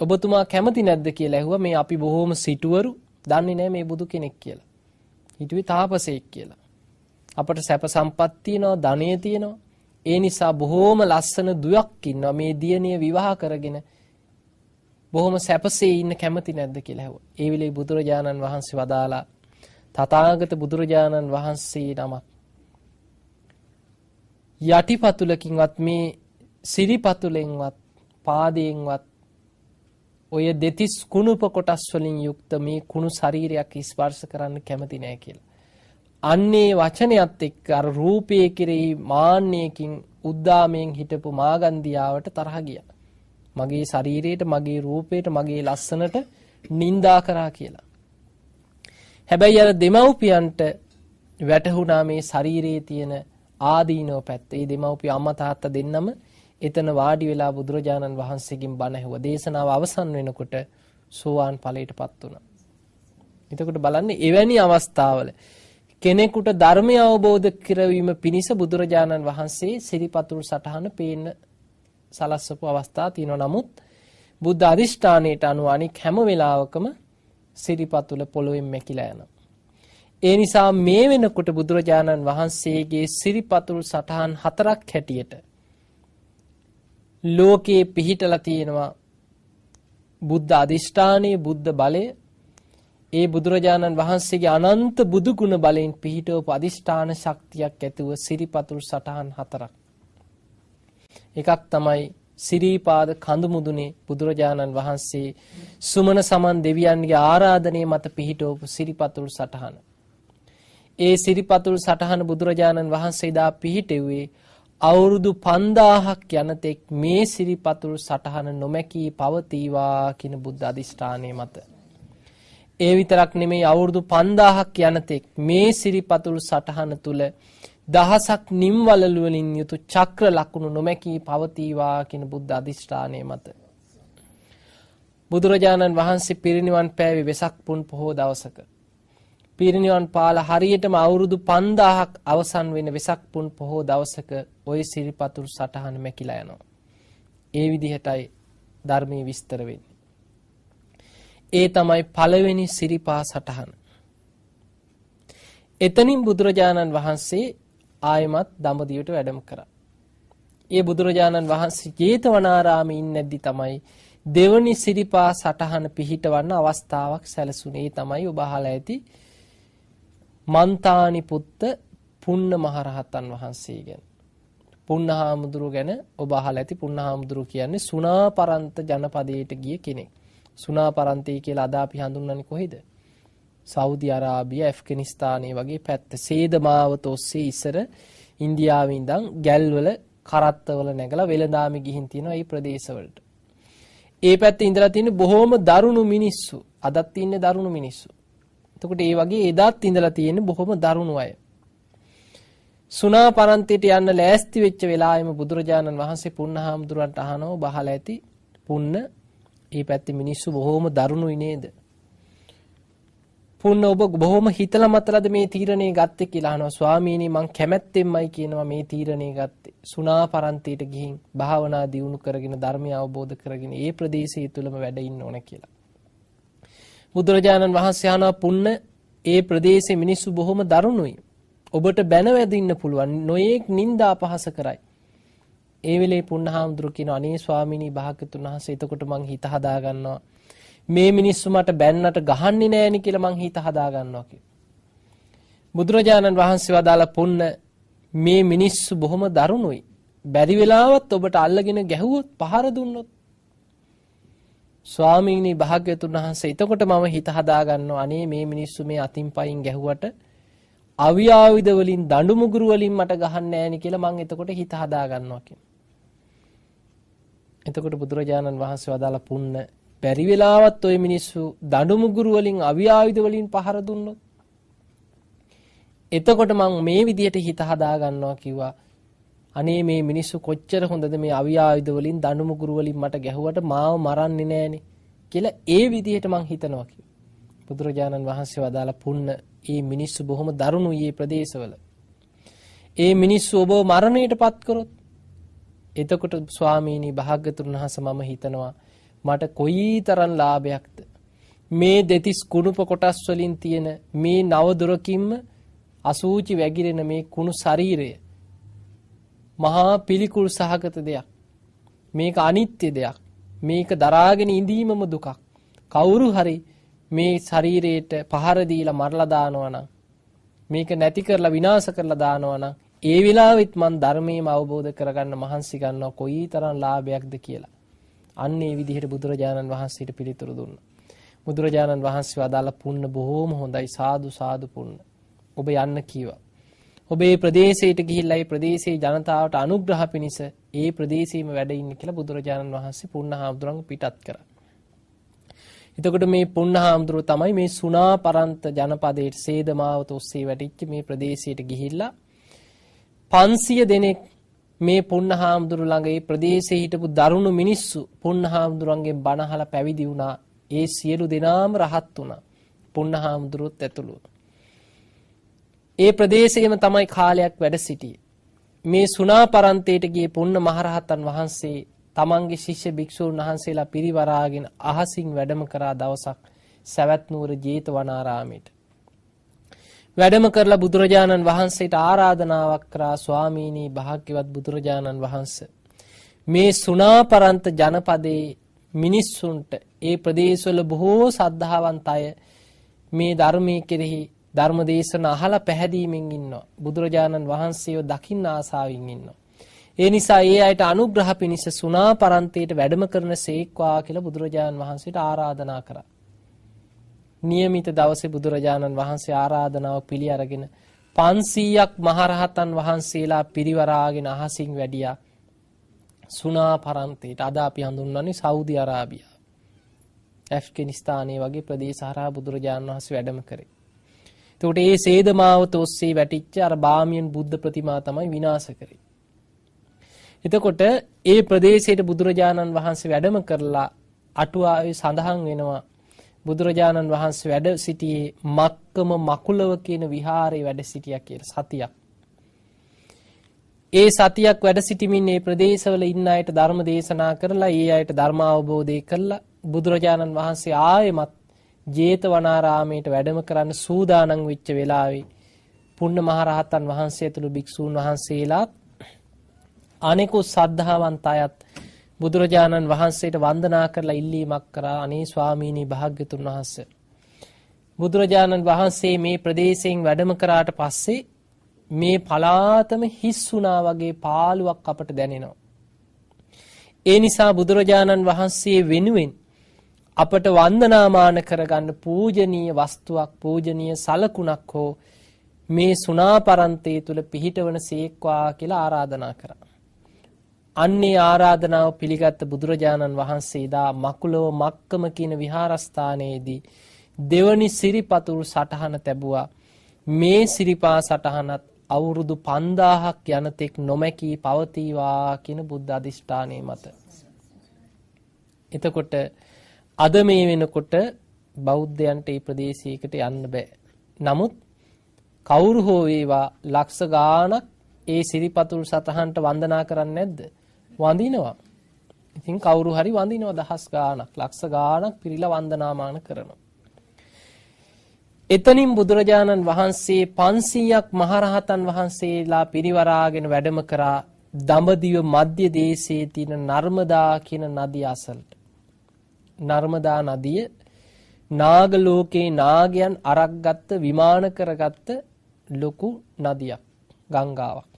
ඔබතුමා කැමති නැද්ද කියලා ඇහුවා මේ අපි බොහොම සිටුවරු දන්නේ නැහැ මේ බුදු කෙනෙක් කියලා. හිතුවේ තාපසයෙක් කියලා. අපට සැප සම්පත් තියෙනවා, ධනෙ තියෙනවා. ඒ නිසා බොහොම ලස්සන දුවක් ඉන්නවා මේ දියණිය විවාහ කරගෙන බොහොම සැපසේ ඉන්න කැමති නැද්ද කියලා ඇහුවා. ඒ වෙලේ බුදුරජාණන් වහන්සේ වදාලා තථාගත බුදුරජාණන් වහන්සේ නමක් යටිපතුලකින්වත් මේ සිරිපතුලෙන්වත් පාදයෙන්වත් ඔය දෙතිස් කුණුප කොටස් වලින් යුක්ත මේ කුණු ශරීරයක් ස්පර්ශ කරන්න කැමති නෑ කියලා. අන්නේ වචනයත් එක්ක අර රූපයේ කෙරෙහි මාන්නයකින් උද්දාමයෙන් හිටපු මාගන්දියාවට තරහ ගියා. මගේ ශරීරයට, මගේ රූපයට, මගේ ලස්සනට නිඳා කරා කියලා. හැබැයි අර දෙමව්පියන්ට වැටහුණා මේ ශරීරයේ තියෙන ආදීනෝ පැත්ත. ඒ දෙමව්පිය අම්මා තාත්තා දෙන්නම එතන වාඩි වෙලා බුදුරජාණන් වහන්සේගෙන් බණ ඇහුව දේශනාව අවසන් වෙනකොට සෝවාන් ඵලයටපත් වුණා. එතකොට බලන්න එවැනි අවස්ථාවල කෙනෙකුට ධර්මය අවබෝධ කරවීම පිණිස බුදුරජාණන් වහන්සේ සිරිපතුල් සටහන පේන්න සලස්සපු අවස්ථා තියෙනවා. නමුත් බුද්ධ අධිෂ්ඨානයට අනුව අනික් හැම වෙලාවකම සිරිපතුල පොළොවෙන් මැකිලා යනවා. ඒ නිසා මේ වෙනකොට බුදුරජාණන් වහන්සේගේ සිරිපතුල් සටහන් හතරක් හැටියට ලෝකයේ පිහිටලා තියෙනවා බුද්ධ අධිෂ්ඨානයේ බුද්ධ බලය ඒ බුදුරජාණන් වහන්සේගේ අනන්ත බුදු ගුණ බලයෙන් පිහිටවපු අධිෂ්ඨාන ශක්තියක් ඇතුව සිරිපතුල් සටහන් හතරක් එකක් තමයි සිරීපාද කඳුමුදුනේ බුදුරජාණන් වහන්සේ සුමන සමන් දෙවියන්ගේ ආරාධනය මත පිහිටවපු සිරිපතුල් සටහන ඒ සිරිපතුල් සටහන බුදුරජාණන් වහන්සේ දා පිහිටෙව්වේ අවුරුදු 5000ක් යනතෙක් මේ සිරිපතුල් සටහන නොමැකී පවතිවා කියන බුද්ධ අධිෂ්ඨානයේ මත ඒ විතරක් නෙමෙයි අවුරුදු 5000ක් යනතෙක් මේ සිරිපතුල් සටහන තුල දහසක් නිම්වලලු වලින් යුතු චක්‍ර ලකුණු නොමැකී පවතිවා කියන බුද්ධ අධිෂ්ඨානයේ මත බුදුරජාණන් වහන්සේ පිරිනිවන් පෑවේ වෙසක් පුන් පොහෝ දවසක පිරිනිවන් පාල හරියටම අවුරුදු 5000ක් අවසන් වෙන වෙසක් පුන් පොහෝ දවසක ওই සිරිපතුරු සටහන මැකිලා යනවා. ඒ විදිහටයි ධර්මයේ විස්තර වෙන්නේ. ඒ තමයි පළවෙනි සිරිපා සටහන. එතනින් බුදුරජාණන් වහන්සේ ආයමත් දඹදිවට වැඩම කරා. ඒ බුදුරජාණන් වහන්සේ ජේතවනාරාමේ ඉන්නේද්දි තමයි දෙවනි සිරිපා සටහන පිහිටවන්න අවස්ථාවක් සැලසුනේ. තමයි ඔබ ඇති මන්තානි පුත්ත පුන්න මහරහතන් වහන්සේ ගැන. පුන්නහාමුදුරුව ගැන ඔබ අහලා ඇති පුන්නහාමුදුරුව කියන්නේ සුණාපරන්ත ජනපදයට ගිය කෙනෙක්. සුණාපරන්තය කියලා අද අපි හඳුන්වන්නේ කොහෙද? සෞදි අරාබිය, ඇෆ්ගනිස්තානයේ වගේ පැත්ත සේද මාවත ඔස්සේ ඉසර ඉන්දියාවේ ඉඳන් ගැල්වල කරත්තවල නැගලා වෙළඳාමි ගිහින් තියෙනවා මේ ප්‍රදේශවලට. ඒ පැත්තේ ඉඳලා තියෙන බොහොම දරුණු මිනිස්සු. අදත් ඉන්නේ දරුණු මිනිස්සු. එතකොට ඒ වගේ එදාත් ඉඳලා තියෙන බොහොම දරුණු අය. සුනා පරන්තියට යන්න ලෑස්ති වෙච්ච වෙලාවෙම බුදුරජාණන් වහන්සේ පුන්නහාමුදුරන්ට අහනෝ බහලා ඇති පුන්න ඒ පැත්තේ මිනිස්සු බොහොම දරුණුයි නේද? පුන්න ඔබ බොහොම හිතලා මතලාද මේ තීරණේ ගත්තේ කියලා අහනවා ස්වාමීනි මං කැමැත්තෙන්මයි කියනවා මේ තීරණේ ගත්තේ සුණා පරන්තියට ගිහින් භාවනා දියුණු කරගෙන ධර්මය අවබෝධ කරගෙන ඒ ප්‍රදේශය තුලම වැඩ ඉන්න ඕන කියලා බුදුරජාණන් වහන්සේ ආනා පුන්න ඒ ප්‍රදේශයේ මිනිස්සු බොහොම දරුණුයි. ඔබට බැනවැදින්න පුළුවන් නොයේක් නිନ୍ଦා අපහාස කරයි. ඒ වෙලේ පුන්නහාමුදුරු කියන අනේ ස්වාමිනී භාග්‍යතුන් වහන්සේ එතකොට මං හිත හදා ගන්නවා. මේ මිනිස්සු මට බැන්නට ගහන්නේ නෑනි කියලා මං හිත හදා ගන්නවා කියලා. බුදුරජාණන් වහන්සේ වදාලා පුන්න මේ මිනිස්සු බොහොම දරුණුයි. බැරි වෙලාවත් ඔබට අල්ලගෙන ගැහුවොත් පහර දුන්නොත් ස්වාමීනි භාග්‍යතුන් වහන්සේ එතකොට මම හිත හදාගන්නවා අනේ මේ මිනිස්සු මේ අතින් පයින් ගැහුවට අවියාවිද වලින් දඬු මුගුරු වලින් මට ගහන්න ෑනි කියලා මං එතකොට හිත හදාගන්නවා කියන. එතකොට බුදුරජාණන් වහන්සේ වදාලා පුන්න බැරි වෙලාවත් ওই මිනිස්සු දඬු මුගුරු වලින් අවියාවිද වලින් පහර දුන්නොත් එතකොට මං මේ විදියට හිත හදාගන්නවා කිව්වා අනේ මේ මිනිස්සු කොච්චර හොඳද මේ අවි ආයුධ වලින් දනුමුගුරු වලින් මට ගැහුවට මාව මරන්නේ නෑනේ කියලා ඒ විදිහට මං හිතනවා කිව්වා. බුදුරජාණන් වහන්සේ වදාලා පුන්න මේ මිනිස්සු බොහොම දරුණුයි මේ ප්‍රදේශවල. ඒ මිනිස්සු ඔබ මරණයටපත් කරොත් එතකොට ස්වාමීනි භාග්‍යතුන් වහන්සේ මම හිතනවා මට කොයිතරම් ලාභයක්ද මේ දෙතිස් කුණුප කොටස් වලින් තියෙන මේ නව දොරකින්ම අසූචි වැగిරෙන මේ කුණු ශරීරය මහා පිළිකුල් සහගත දෙයක්. මේක අනිත්‍ය දෙයක්. මේක දරාගෙන ඉඳීමම දුකක්. කවුරු හරි මේ ශරීරයට පහර දීලා මරලා දානවා නම් මේක නැති කරලා විනාශ කරලා දානවා නම් ඒ වෙලාවෙත් මන් ධර්මයේම අවබෝධ කරගන්න මහන්සි ගන්නවා කොයිතරම් ලාභයක්ද කියලා. අන්න ඒ විදිහට බුදුරජාණන් වහන්සේට පිළිතුරු දුන්නා. බුදුරජාණන් වහන්සේ වදාළ පුන්න බොහෝම හොඳයි සාදු සාදු පුන්න. ඔබ යන්න කීවා. ඔබ ඒ ප්‍රදේශයට ගිහිල්ලා ඒ ප්‍රදේශයේ ජනතාවට අනුග්‍රහ පිණිස ඒ ප්‍රදේශයේම වැඩ ඉන්න කියලා බුදුරජාණන් වහන්සේ පුණ්ණහාමුදුරන්ව පිටත් කරා. එතකොට මේ පුණ්ණහාමුදුරුව තමයි මේ සුනා පරන්ත ජනපදයේ සේදමාවත ඔස්සේ වැටිච්ච මේ ප්‍රදේශයට ගිහිල්ලා 500 දෙනෙක් මේ පුණ්ණහාමුදුරු ළඟ ඒ ප්‍රදේශයේ හිටපු දරුණු මිනිස්සු පුණ්ණහාමුදුරන්ගෙන් බණ අහලා පැවිදි වුණා. ඒ සියලු දෙනාම රහත් වුණා. පුණ්ණහාමුදුරුවත් ඇතුළුව. ඒ ප්‍රදේශයේම තමයි කාලයක් වැඩ සිටියේ. මේ සුනා පරන්තයට ගිය පුන්න මහරහතන් වහන්සේ තමන්ගේ ශිෂ්‍ය භික්ෂූන් වහන්සේලා පිරිවරාගෙන අහසින් වැඩම කරා දවසක් සවැත් නුවර ජේතවනාරාමයට. වැඩම කරලා බුදුරජාණන් වහන්සේට ආරාධනාවක් කරා ස්වාමීනි භාග්‍යවත් බුදුරජාණන් වහන්සේ මේ සුනා පරන්ත ජනපදයේ මිනිස්සුන්ට ඒ ප්‍රදේශවල බොහෝ සද්ධාවන්ත අය මේ ධර්මයේ කෙරෙහි ධර්ම දේශන අහලා පැහැදීමෙන් ඉන්නවා. බුදුරජාණන් වහන්සේව දකින්න ආසාවෙන් ඉන්නවා. ඒ නිසා ඒ අයට අනුග්‍රහ පිණිස සුනා පරන්තයට වැඩම කරන සේක්වා කියලා බුදුරජාණන් වහන්සේට ආරාධනා කරා. નિયમિત දවසේ බුදුරජාණන් වහන්සේ ආරාධනාව පිළි අරගෙන 500ක් මහරහතන් වහන්සේලා පිරිවරාගෙන අහසින් වැඩියා. සුනා පරන්තයට අද අපි හඳුන්වන්නේ සෞදි අරාබියා. ඇෆ්ගනිස්තානයේ වගේ ප්‍රදේශ හරහා බුදුරජාණන් වහන්සේ වැඩම කරේ. එතකොට ඒ සේදමාවත ඔස්සේ වැටිච්ච අර බාමියන් බුද්ධ ප්‍රතිමා තමයි විනාශ කරේ. එතකොට ඒ ප්‍රදේශයට බුදුරජාණන් වහන්සේ වැඩම කරලා අටුවාවේ සඳහන් වෙනවා බුදුරජාණන් වහන්සේ වැඩ සිටියේ මක්කම මකුලව කියන විහාරේ වැඩ සිටියා කියලා සතියක්. ඒ සතියක් වැඩ සිටිමින් ඒ ප්‍රදේශවල ඉන්න අයට ධර්ම දේශනා කරලා ඒ අයට ධර්ම අවබෝධය කරලා බුදුරජාණන් වහන්සේ ආයෙමත් ජේතවනාරාමයට වැඩම කරන්න සූදානම් වෙච්ච වෙලාවේ පුන්න මහරහතන් වහන්සේ ඇතුළු භික්ෂූන් වහන්සේලාත් අනෙකුත් සද්ධාවන්ත අයත් බුදුරජාණන් වහන්සේට වන්දනා කරලා ඉල්ලීමක් කරා අනේ ස්වාමීනි භාග්‍යතුන් වහන්සේ බුදුරජාණන් වහන්සේ මේ ප්‍රදේශයෙන් වැඩම කරාට පස්සේ මේ පලාතම හිස් වුණා වගේ පාළුවක් අපට දැනෙනවා. ඒ නිසා බුදුරජාණන් වහන්සේ වෙනුවෙන් අපට වන්දනාමාන කරගන්න පූජනීය වස්තුවක් පූජනීය සලකුණක් හෝ මේ සුනාපරන්තය තුළ පිහිටවන සේක්වා කියලා ආරාධනා කරා. අන්නේ ආරාධනාව පිළිගත්ත බුදුරජාණන් වහන්සේ දා මකුලව මක්කම කියන විහාරස්ථානයේදී දෙවනි සිරිපතුරු සටහන තැබුවා මේ සිරිපා සටහනත් අවුරුදු 5000ක් යනතෙක් නොමැකී පවතිවා කියන බුද්ධ අධිෂ්ඨානයේ මත එතකොට අද මේ වෙනකොට බෞද්ධයන්ට ඒ ප්‍රදේශයකට යන්න බෑ. නමුත් කවුරු හෝ වේවා ලක්ෂ ගාණක් ඒ සිරිපතුල් සතහන්ට වන්දනා කරන්නේ නැද්ද? වඳිනවා. ඉතින් කවුරු හරි වඳිනවා දහස් ගාණක්, ලක්ෂ ගාණක් පිරිලා වන්දනාමාන කරනවා. එතනින් බුදුරජාණන් වහන්සේ 500ක් මහරහතන් වහන්සේලා පිරිවරාගෙන වැඩම කරා දඹදිව මධ්‍ය දේශයේ තියෙන නර්මදා කියන නදී අසලට. නර්මදා නදිය නාග ලෝකේ නාගයන් අරක්ගත්ත විමාන කරගත්ත ලොකු නදියක් ගංගාවක්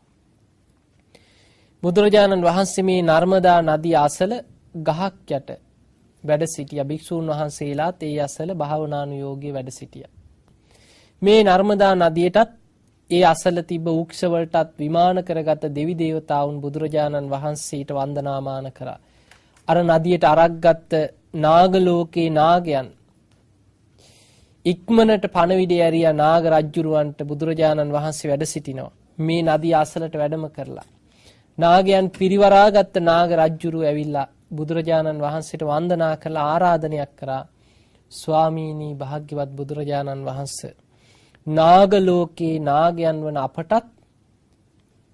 බුදුරජාණන් වහන්සේ මේ නර්මදා නදිය අසල ගහක් යට වැඩ සිටියා භික්ෂූන් වහන්සේලාත් ඒ අසල භාවනානුයෝගී වැඩ සිටියා මේ නර්මදා නදියටත් ඒ අසල තිබ වෘක්ෂ වලටත් විමාන කරගත දෙවි දේවතාවුන් බුදුරජාණන් වහන්සේට වන්දනාමාන කරා අර නදියට අරක්ගත්ත නාග ලෝකේ නාගයන් ඉක්මනට පණවිඩය ඇරියා නාග රජුරවන්ට බුදුරජාණන් වහන්සේ වැඩ සිටිනවා මේ නදී අසලට වැඩම කරලා නාගයන් පිරිවරාගත්ත නාග රජුරු ඇවිල්ලා බුදුරජාණන් වහන්සේට වන්දනා කරලා ආරාධනයක් කරා ස්වාමීනි භාග්‍යවත් බුදුරජාණන් වහන්සේ නාග ලෝකේ නාගයන් වන අපටත්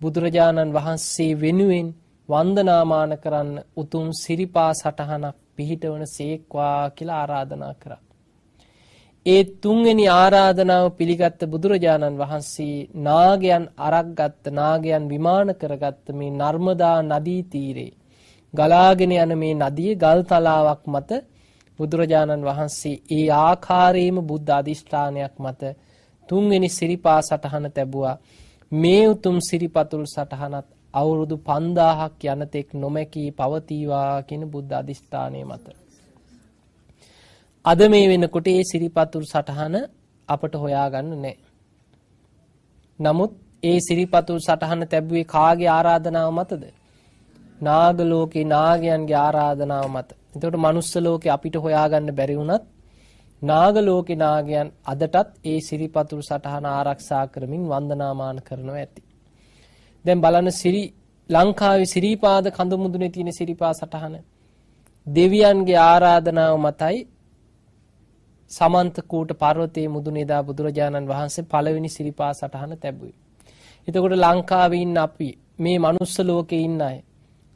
බුදුරජාණන් වහන්සේ වෙනුවෙන් වන්දනාමාන කරන්න උතුම් සිරිපා සටහනක් පිහිටවන සේක්වා කියලා ආරාධනා කරා. ඒ තුන්වෙනි ආරාධනාව පිළිගත්ත බුදුරජාණන් වහන්සේ නාගයන් අරක්ගත්ත නාගයන් විමාන කරගත්ත මේ නර්මදා නදී තීරේ ගලාගෙන යන මේ නදිය ගල් තලාවක් මත බුදුරජාණන් වහන්සේ ඒ ආකාරයේම බුද්ධ අධිෂ්ඨානයක් මත තුන්වෙනි සිරිපා සටහන තැබුවා මේ උතුම් සිරිපතුල් සටහනත් අවුරුදු 5000ක් යනතෙක් නොමැකී පවතිවා කියන බුද්ධ අධිෂ්ඨානය මත අද මේ වෙනකොට ඒ සිරිපතුල් සටහන අපට හොයාගන්න නැහැ. නමුත් ඒ සිරිපතුල් සටහන තැබුවේ කාගේ ආරාධනාව මතද? නාග ලෝකේ නාගයන්ගේ ආරාධනාව මත. එතකොට manuss ලෝකේ අපිට හොයාගන්න බැරි වුණත් නාග ලෝකේ නාගයන් අදටත් ඒ සිරිපතුල් සටහන ආරක්ෂා කරමින් වන්දනාමාන කරනවා ඇති. දැන් බලන්න සිරි ලංකාවේ සිරිපාද කඳු මුදුනේ තියෙන සිරිපා සටහන දෙවියන්ගේ ආරාධනාව මතයි සමන්ත කූට පර්වතයේ මුදුනේදා බුදුරජාණන් වහන්සේ පළවෙනි සිරිපා සටහන තැබුවේ. එතකොට ලංකාවේ ඉන්න අපි මේ manuss ලෝකේ ඉන්න අය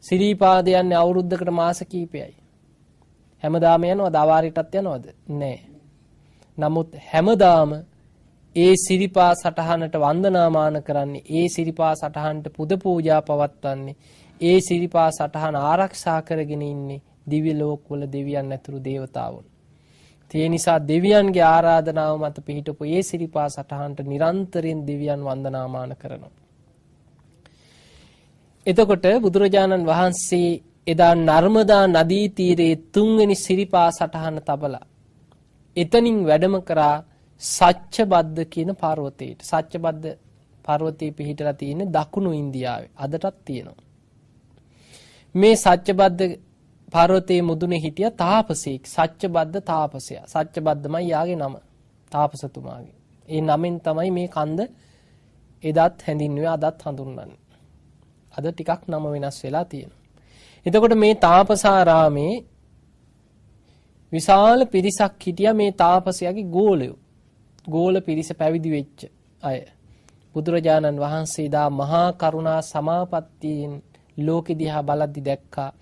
සිරිපාද යන්නේ අවුරුද්දකට මාස කීපයයි. හැමදාම යනවද අවාරයටත් යනවද? නෑ. නමුත් හැමදාම ඒ සිරිපා සටහනට වන්දනාමාන කරන්නේ ඒ සිරිපා සටහන්ට පුද පූජා පවත්වන්නේ ඒ සිරිපා සටහන ආරක්ෂා කරගෙන ඉන්නේ දිව්‍ය ලෝකවල දෙවියන් ඇතුළු දේවතාවුන්. ඒ නිසා දෙවියන්ගේ ආරාධනාව මත පිහිටපු ඒ සිරිපා සටහන්ට නිරන්තරයෙන් දෙවියන් වන්දනාමාන කරනවා. එතකොට බුදුරජාණන් වහන්සේ එදා නර්මදා නදී තීරයේ තුන්වෙනි සිරිපා සටහන තබලා එතනින් වැඩම කරා සච්චබද්ද කියන පර්වතයට සච්චබද්ද පර්වතයේ පිහිටලා තියෙන දකුණු ඉන්දියාවේ අදටත් තියෙනවා. මේ සච්චබද්ද පර්වතයේ මුදුනේ හිටිය තාපසෙක් සච්චබද්ද තාපසයා. සච්චබද්දමයි යාගේ නම. තාපසතුමාගේ. ඒ නමෙන් තමයි මේ කන්ද එදත් හැඳින්වෙ අදත් හඳුන්වන්නේ. අද ටිකක් නම වෙනස් වෙලා තියෙනවා. එතකොට මේ තාපසාරාමේ විශාල පිරිසක් හිටියා මේ තාපසයාගේ ගෝලයෝ. ගෝල පිරිස පැවිදි වෙච්ච අය. බුදුරජාණන් වහන්සේ දා මහා කරුණා සමාපත්තියෙන් ලෝකෙ දිහා බලද්දි දැක්කා.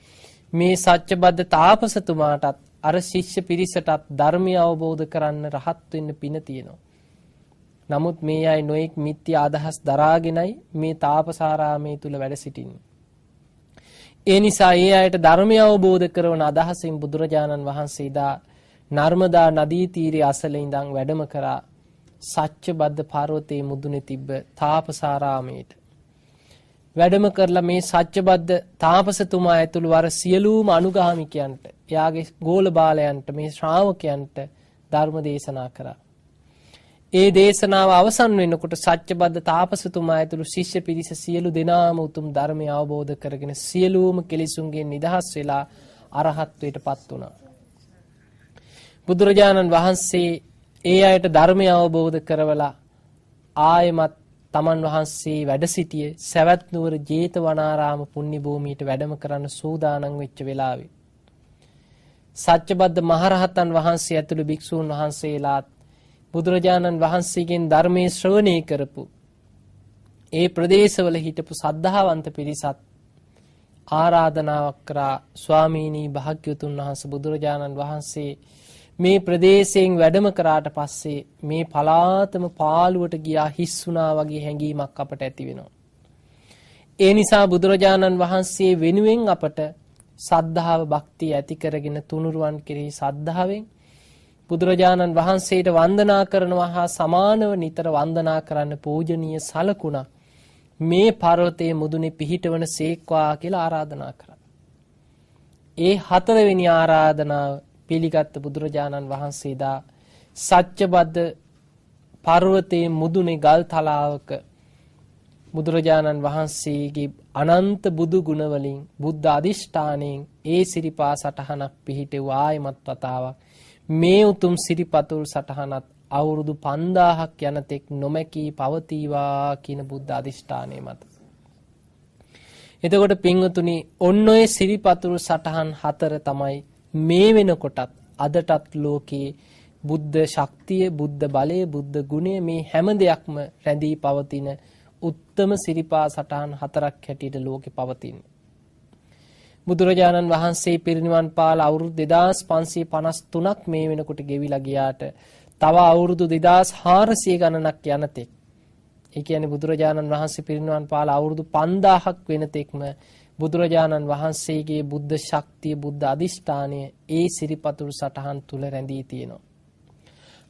මේ සත්‍යබද්ධ තාපසතුමාටත් අර ශිෂ්‍ය පිරිසටත් ධර්මය අවබෝධ කරන්න රහත් වෙන්න පින තියෙනවා. නමුත් මේ අය නොඑක් මිත්‍යා අදහස් දරාගෙනයි මේ තාපසාරාමයේ තුල වැඩ සිටින්නේ. ඒ නිසා ඒ අයට ධර්මය අවබෝධ කරවන අදහසින් බුදුරජාණන් වහන්සේ දා නර්මදා නදී තීරයේ අසල ඉඳන් වැඩම කරා සච්ච බද්ධ පර්වතයේ මුදුනේ තිබ්බ තාපසාරාමයට වැඩම කරලා මේ සච්චබද්ද තාපසතුමා ඇතුළු වර සියලුම අනුගාමිකයන්ට එයාගේ ගෝල බාලයන්ට මේ ශ්‍රාවකයන්ට ධර්ම දේශනා කරා. ඒ දේශනාව අවසන් වෙනකොට සච්චබද්ද තාපසතුමා ඇතුළු ශිෂ්‍ය පිරිස සියලු දෙනාම උතුම් ධර්මය අවබෝධ කරගෙන සියලුම කෙලිසුන්ගෙන් නිදහස් වෙලා අරහත්වයට පත් වුණා. බුදුරජාණන් වහන්සේ ඒ අයට ධර්මය අවබෝධ කරවලා ආයමත් තමන් වහන්සේ වැඩ සිටියේ සැවැත් නුවර ජේතවනාරාම පුණ්‍ය භූමියට වැඩම කරන්න සූදානම් වෙච්ච වෙලාවේ සත්‍යබද්ද මහරහතන් වහන්සේ ඇතුළු භික්ෂූන් වහන්සේලාත් බුදුරජාණන් වහන්සේගෙන් ධර්මයේ ශ්‍රවණය කරපු ඒ ප්‍රදේශවල හිටපු සද්ධාවන්ත පිරිසත් ආරාධනාවක් කරා ස්වාමීනී භාග්‍යවතුන් වහන්සේ බුදුරජාණන් වහන්සේ මේ ප්‍රදේශයෙන් වැඩම කරාට පස්සේ මේ පලාතම පාළුවට ගියා හිස් වුණා වගේ හැඟීමක් අපට ඇති වෙනවා. ඒ නිසා බුදුරජාණන් වහන්සේ වෙනුවෙන් අපට සද්ධාව භක්තිය ඇති කරගෙන තුනුරුවන් කෙරෙහි සද්ධාවෙන් බුදුරජාණන් වහන්සේට වන්දනා කරනවා හා සමානව නිතර වන්දනා කරන්න පූජනීය සලකුණා මේ පර්වතයේ මුදුනේ පිහිටවන සේක්වා කියලා ආරාධනා කරා. ඒ හතරවෙනි ආරාධනාව පිළිගත් බුදුරජාණන් වහන්සේදා සත්‍යබද්ද පර්වතයේ මුදුනේ ගල් තලාවක බුදුරජාණන් වහන්සේගේ අනන්ත බුදු ගුණ වලින් බුද්ධ අදිෂ්ඨාණයෙන් ඒ සිරිපා සටහනක් පිහිටුව ආයමත් වතාවක් මේ උතුම් සිරිපතුල් සටහනත් අවුරුදු 5000ක් යනතෙක් නොමැකී පවතිවා කියන බුද්ධ අදිෂ්ඨානයේ මත එතකොට පින්වතුනි ඔන්න ඔය සිරිපතුල් සටහන් හතර තමයි මේ වෙනකොටත් අදටත් ලෝකේ බුද්ධ ශක්තිය බුද්ධ බලය බුද්ධ ගුණය මේ හැම දෙයක්ම රැඳී පවතින උත්තම සිරිපා සටහන් හතරක් හැටියට ලෝකෙ පවතින්නේ. බුදුරජාණන් වහන්සේ පිරිනිවන් පාල අවුරුදු 2553ක් මේ වෙනකොට ගෙවිලා ගියාට තව අවුරුදු 2400 ගණනක් යනතෙක් ඒ කියන්නේ බුදුරජාණන් වහන්සේ පිරිනිවන් පාල අවුරුදු 5000ක් වෙනතෙක්ම බුදුරජාණන් වහන්සේගේ බුද්ධ ශක්තිය බුද්ධ අධිෂ්ඨානය ඒ සිරිපතුරු සටහන් තුල රැඳී තියෙනවා.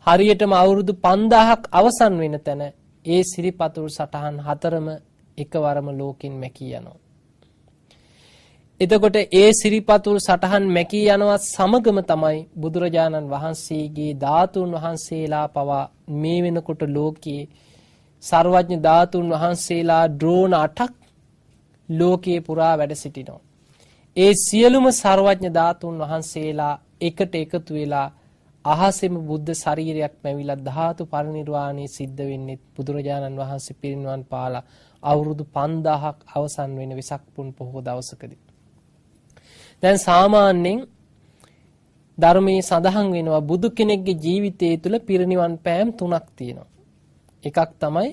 හරියටම අවුරුදු 5000ක් අවසන් වෙන තැන ඒ සිරිපතුරු සටහන් හතරම එකවරම ලෝකෙන් මැකී යනවා. එතකොට ඒ සිරිපතුල් සටහන් මැකී යනවත් සමගම තමයි බුදුරජාණන් වහන්සේගේ ධාතුන් වහන්සේලා පවා මේ වෙනකොට ලෝකයේ සර්වඥ ධාතුන් වහන්සේලා ඩ්‍රෝන 8ක් ලෝකයේ පුරා වැඩ සිටිනවා. ඒ සියලුම ਸਰවඥ ධාතුන් වහන්සේලා එකට එකතු වෙලා අහසෙම බුද්ධ ශරීරයක් මැවිලා ධාතු පරිනිර්වාණය සිද්ධ වෙන්නෙත් බුදුරජාණන් වහන්සේ පිරිනිවන් පාලා අවුරුදු 5000ක් අවසන් වෙන වෙසක් පුන් පොහෝ දවසකදී. දැන් සාමාන්‍යයෙන් ධර්මයේ සඳහන් වෙනවා බුදු කෙනෙක්ගේ ජීවිතය තුළ පිරිනිවන් පෑම් තුනක් තියෙනවා. එකක් තමයි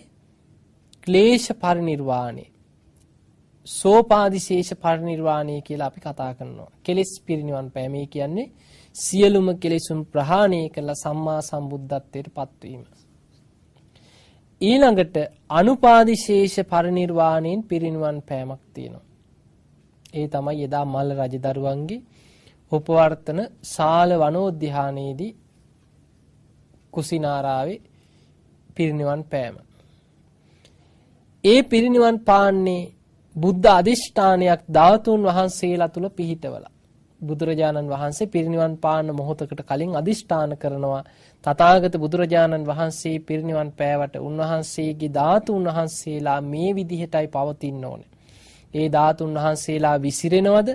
ක්ලේශ පරිනිර්වාණය. සෝපාදිශේෂ පරිනිර්වාණය කියලා අපි කතා කරනවා. කෙලෙස් පිරිනිවන් පෑමේ කියන්නේ සියලුම කෙලෙසුන් ප්‍රහාණය කරලා සම්මා සම්බුද්ධත්වයට පත්වීම. ඊළඟට අනුපාදිශේෂ පරිනිර්වාණයෙන් පිරිනිවන් පෑමක් තියෙනවා. ඒ තමයි එදා මල්ල රජදරුවන්ගේ උපවර්තන සාල වනෝද්‍යානයේදී කුසිනාරාවේ පිරිනිවන් පෑම. ඒ පිරිනිවන් පාන්නේ බුද්ධ අදිෂ්ඨානයක් ධාතුන් වහන්සේලා තුල පිහිටවලා බුදුරජාණන් වහන්සේ පිරිනිවන් පාන්න මොහොතකට කලින් අදිෂ්ඨාන කරනවා තථාගත බුදුරජාණන් වහන්සේ පිරිනිවන් පෑවට උන්වහන්සේගේ ධාතුන් වහන්සේලා මේ විදිහටයි පවතින්න ඕනේ. ඒ ධාතුන් වහන්සේලා විසිරෙනවද?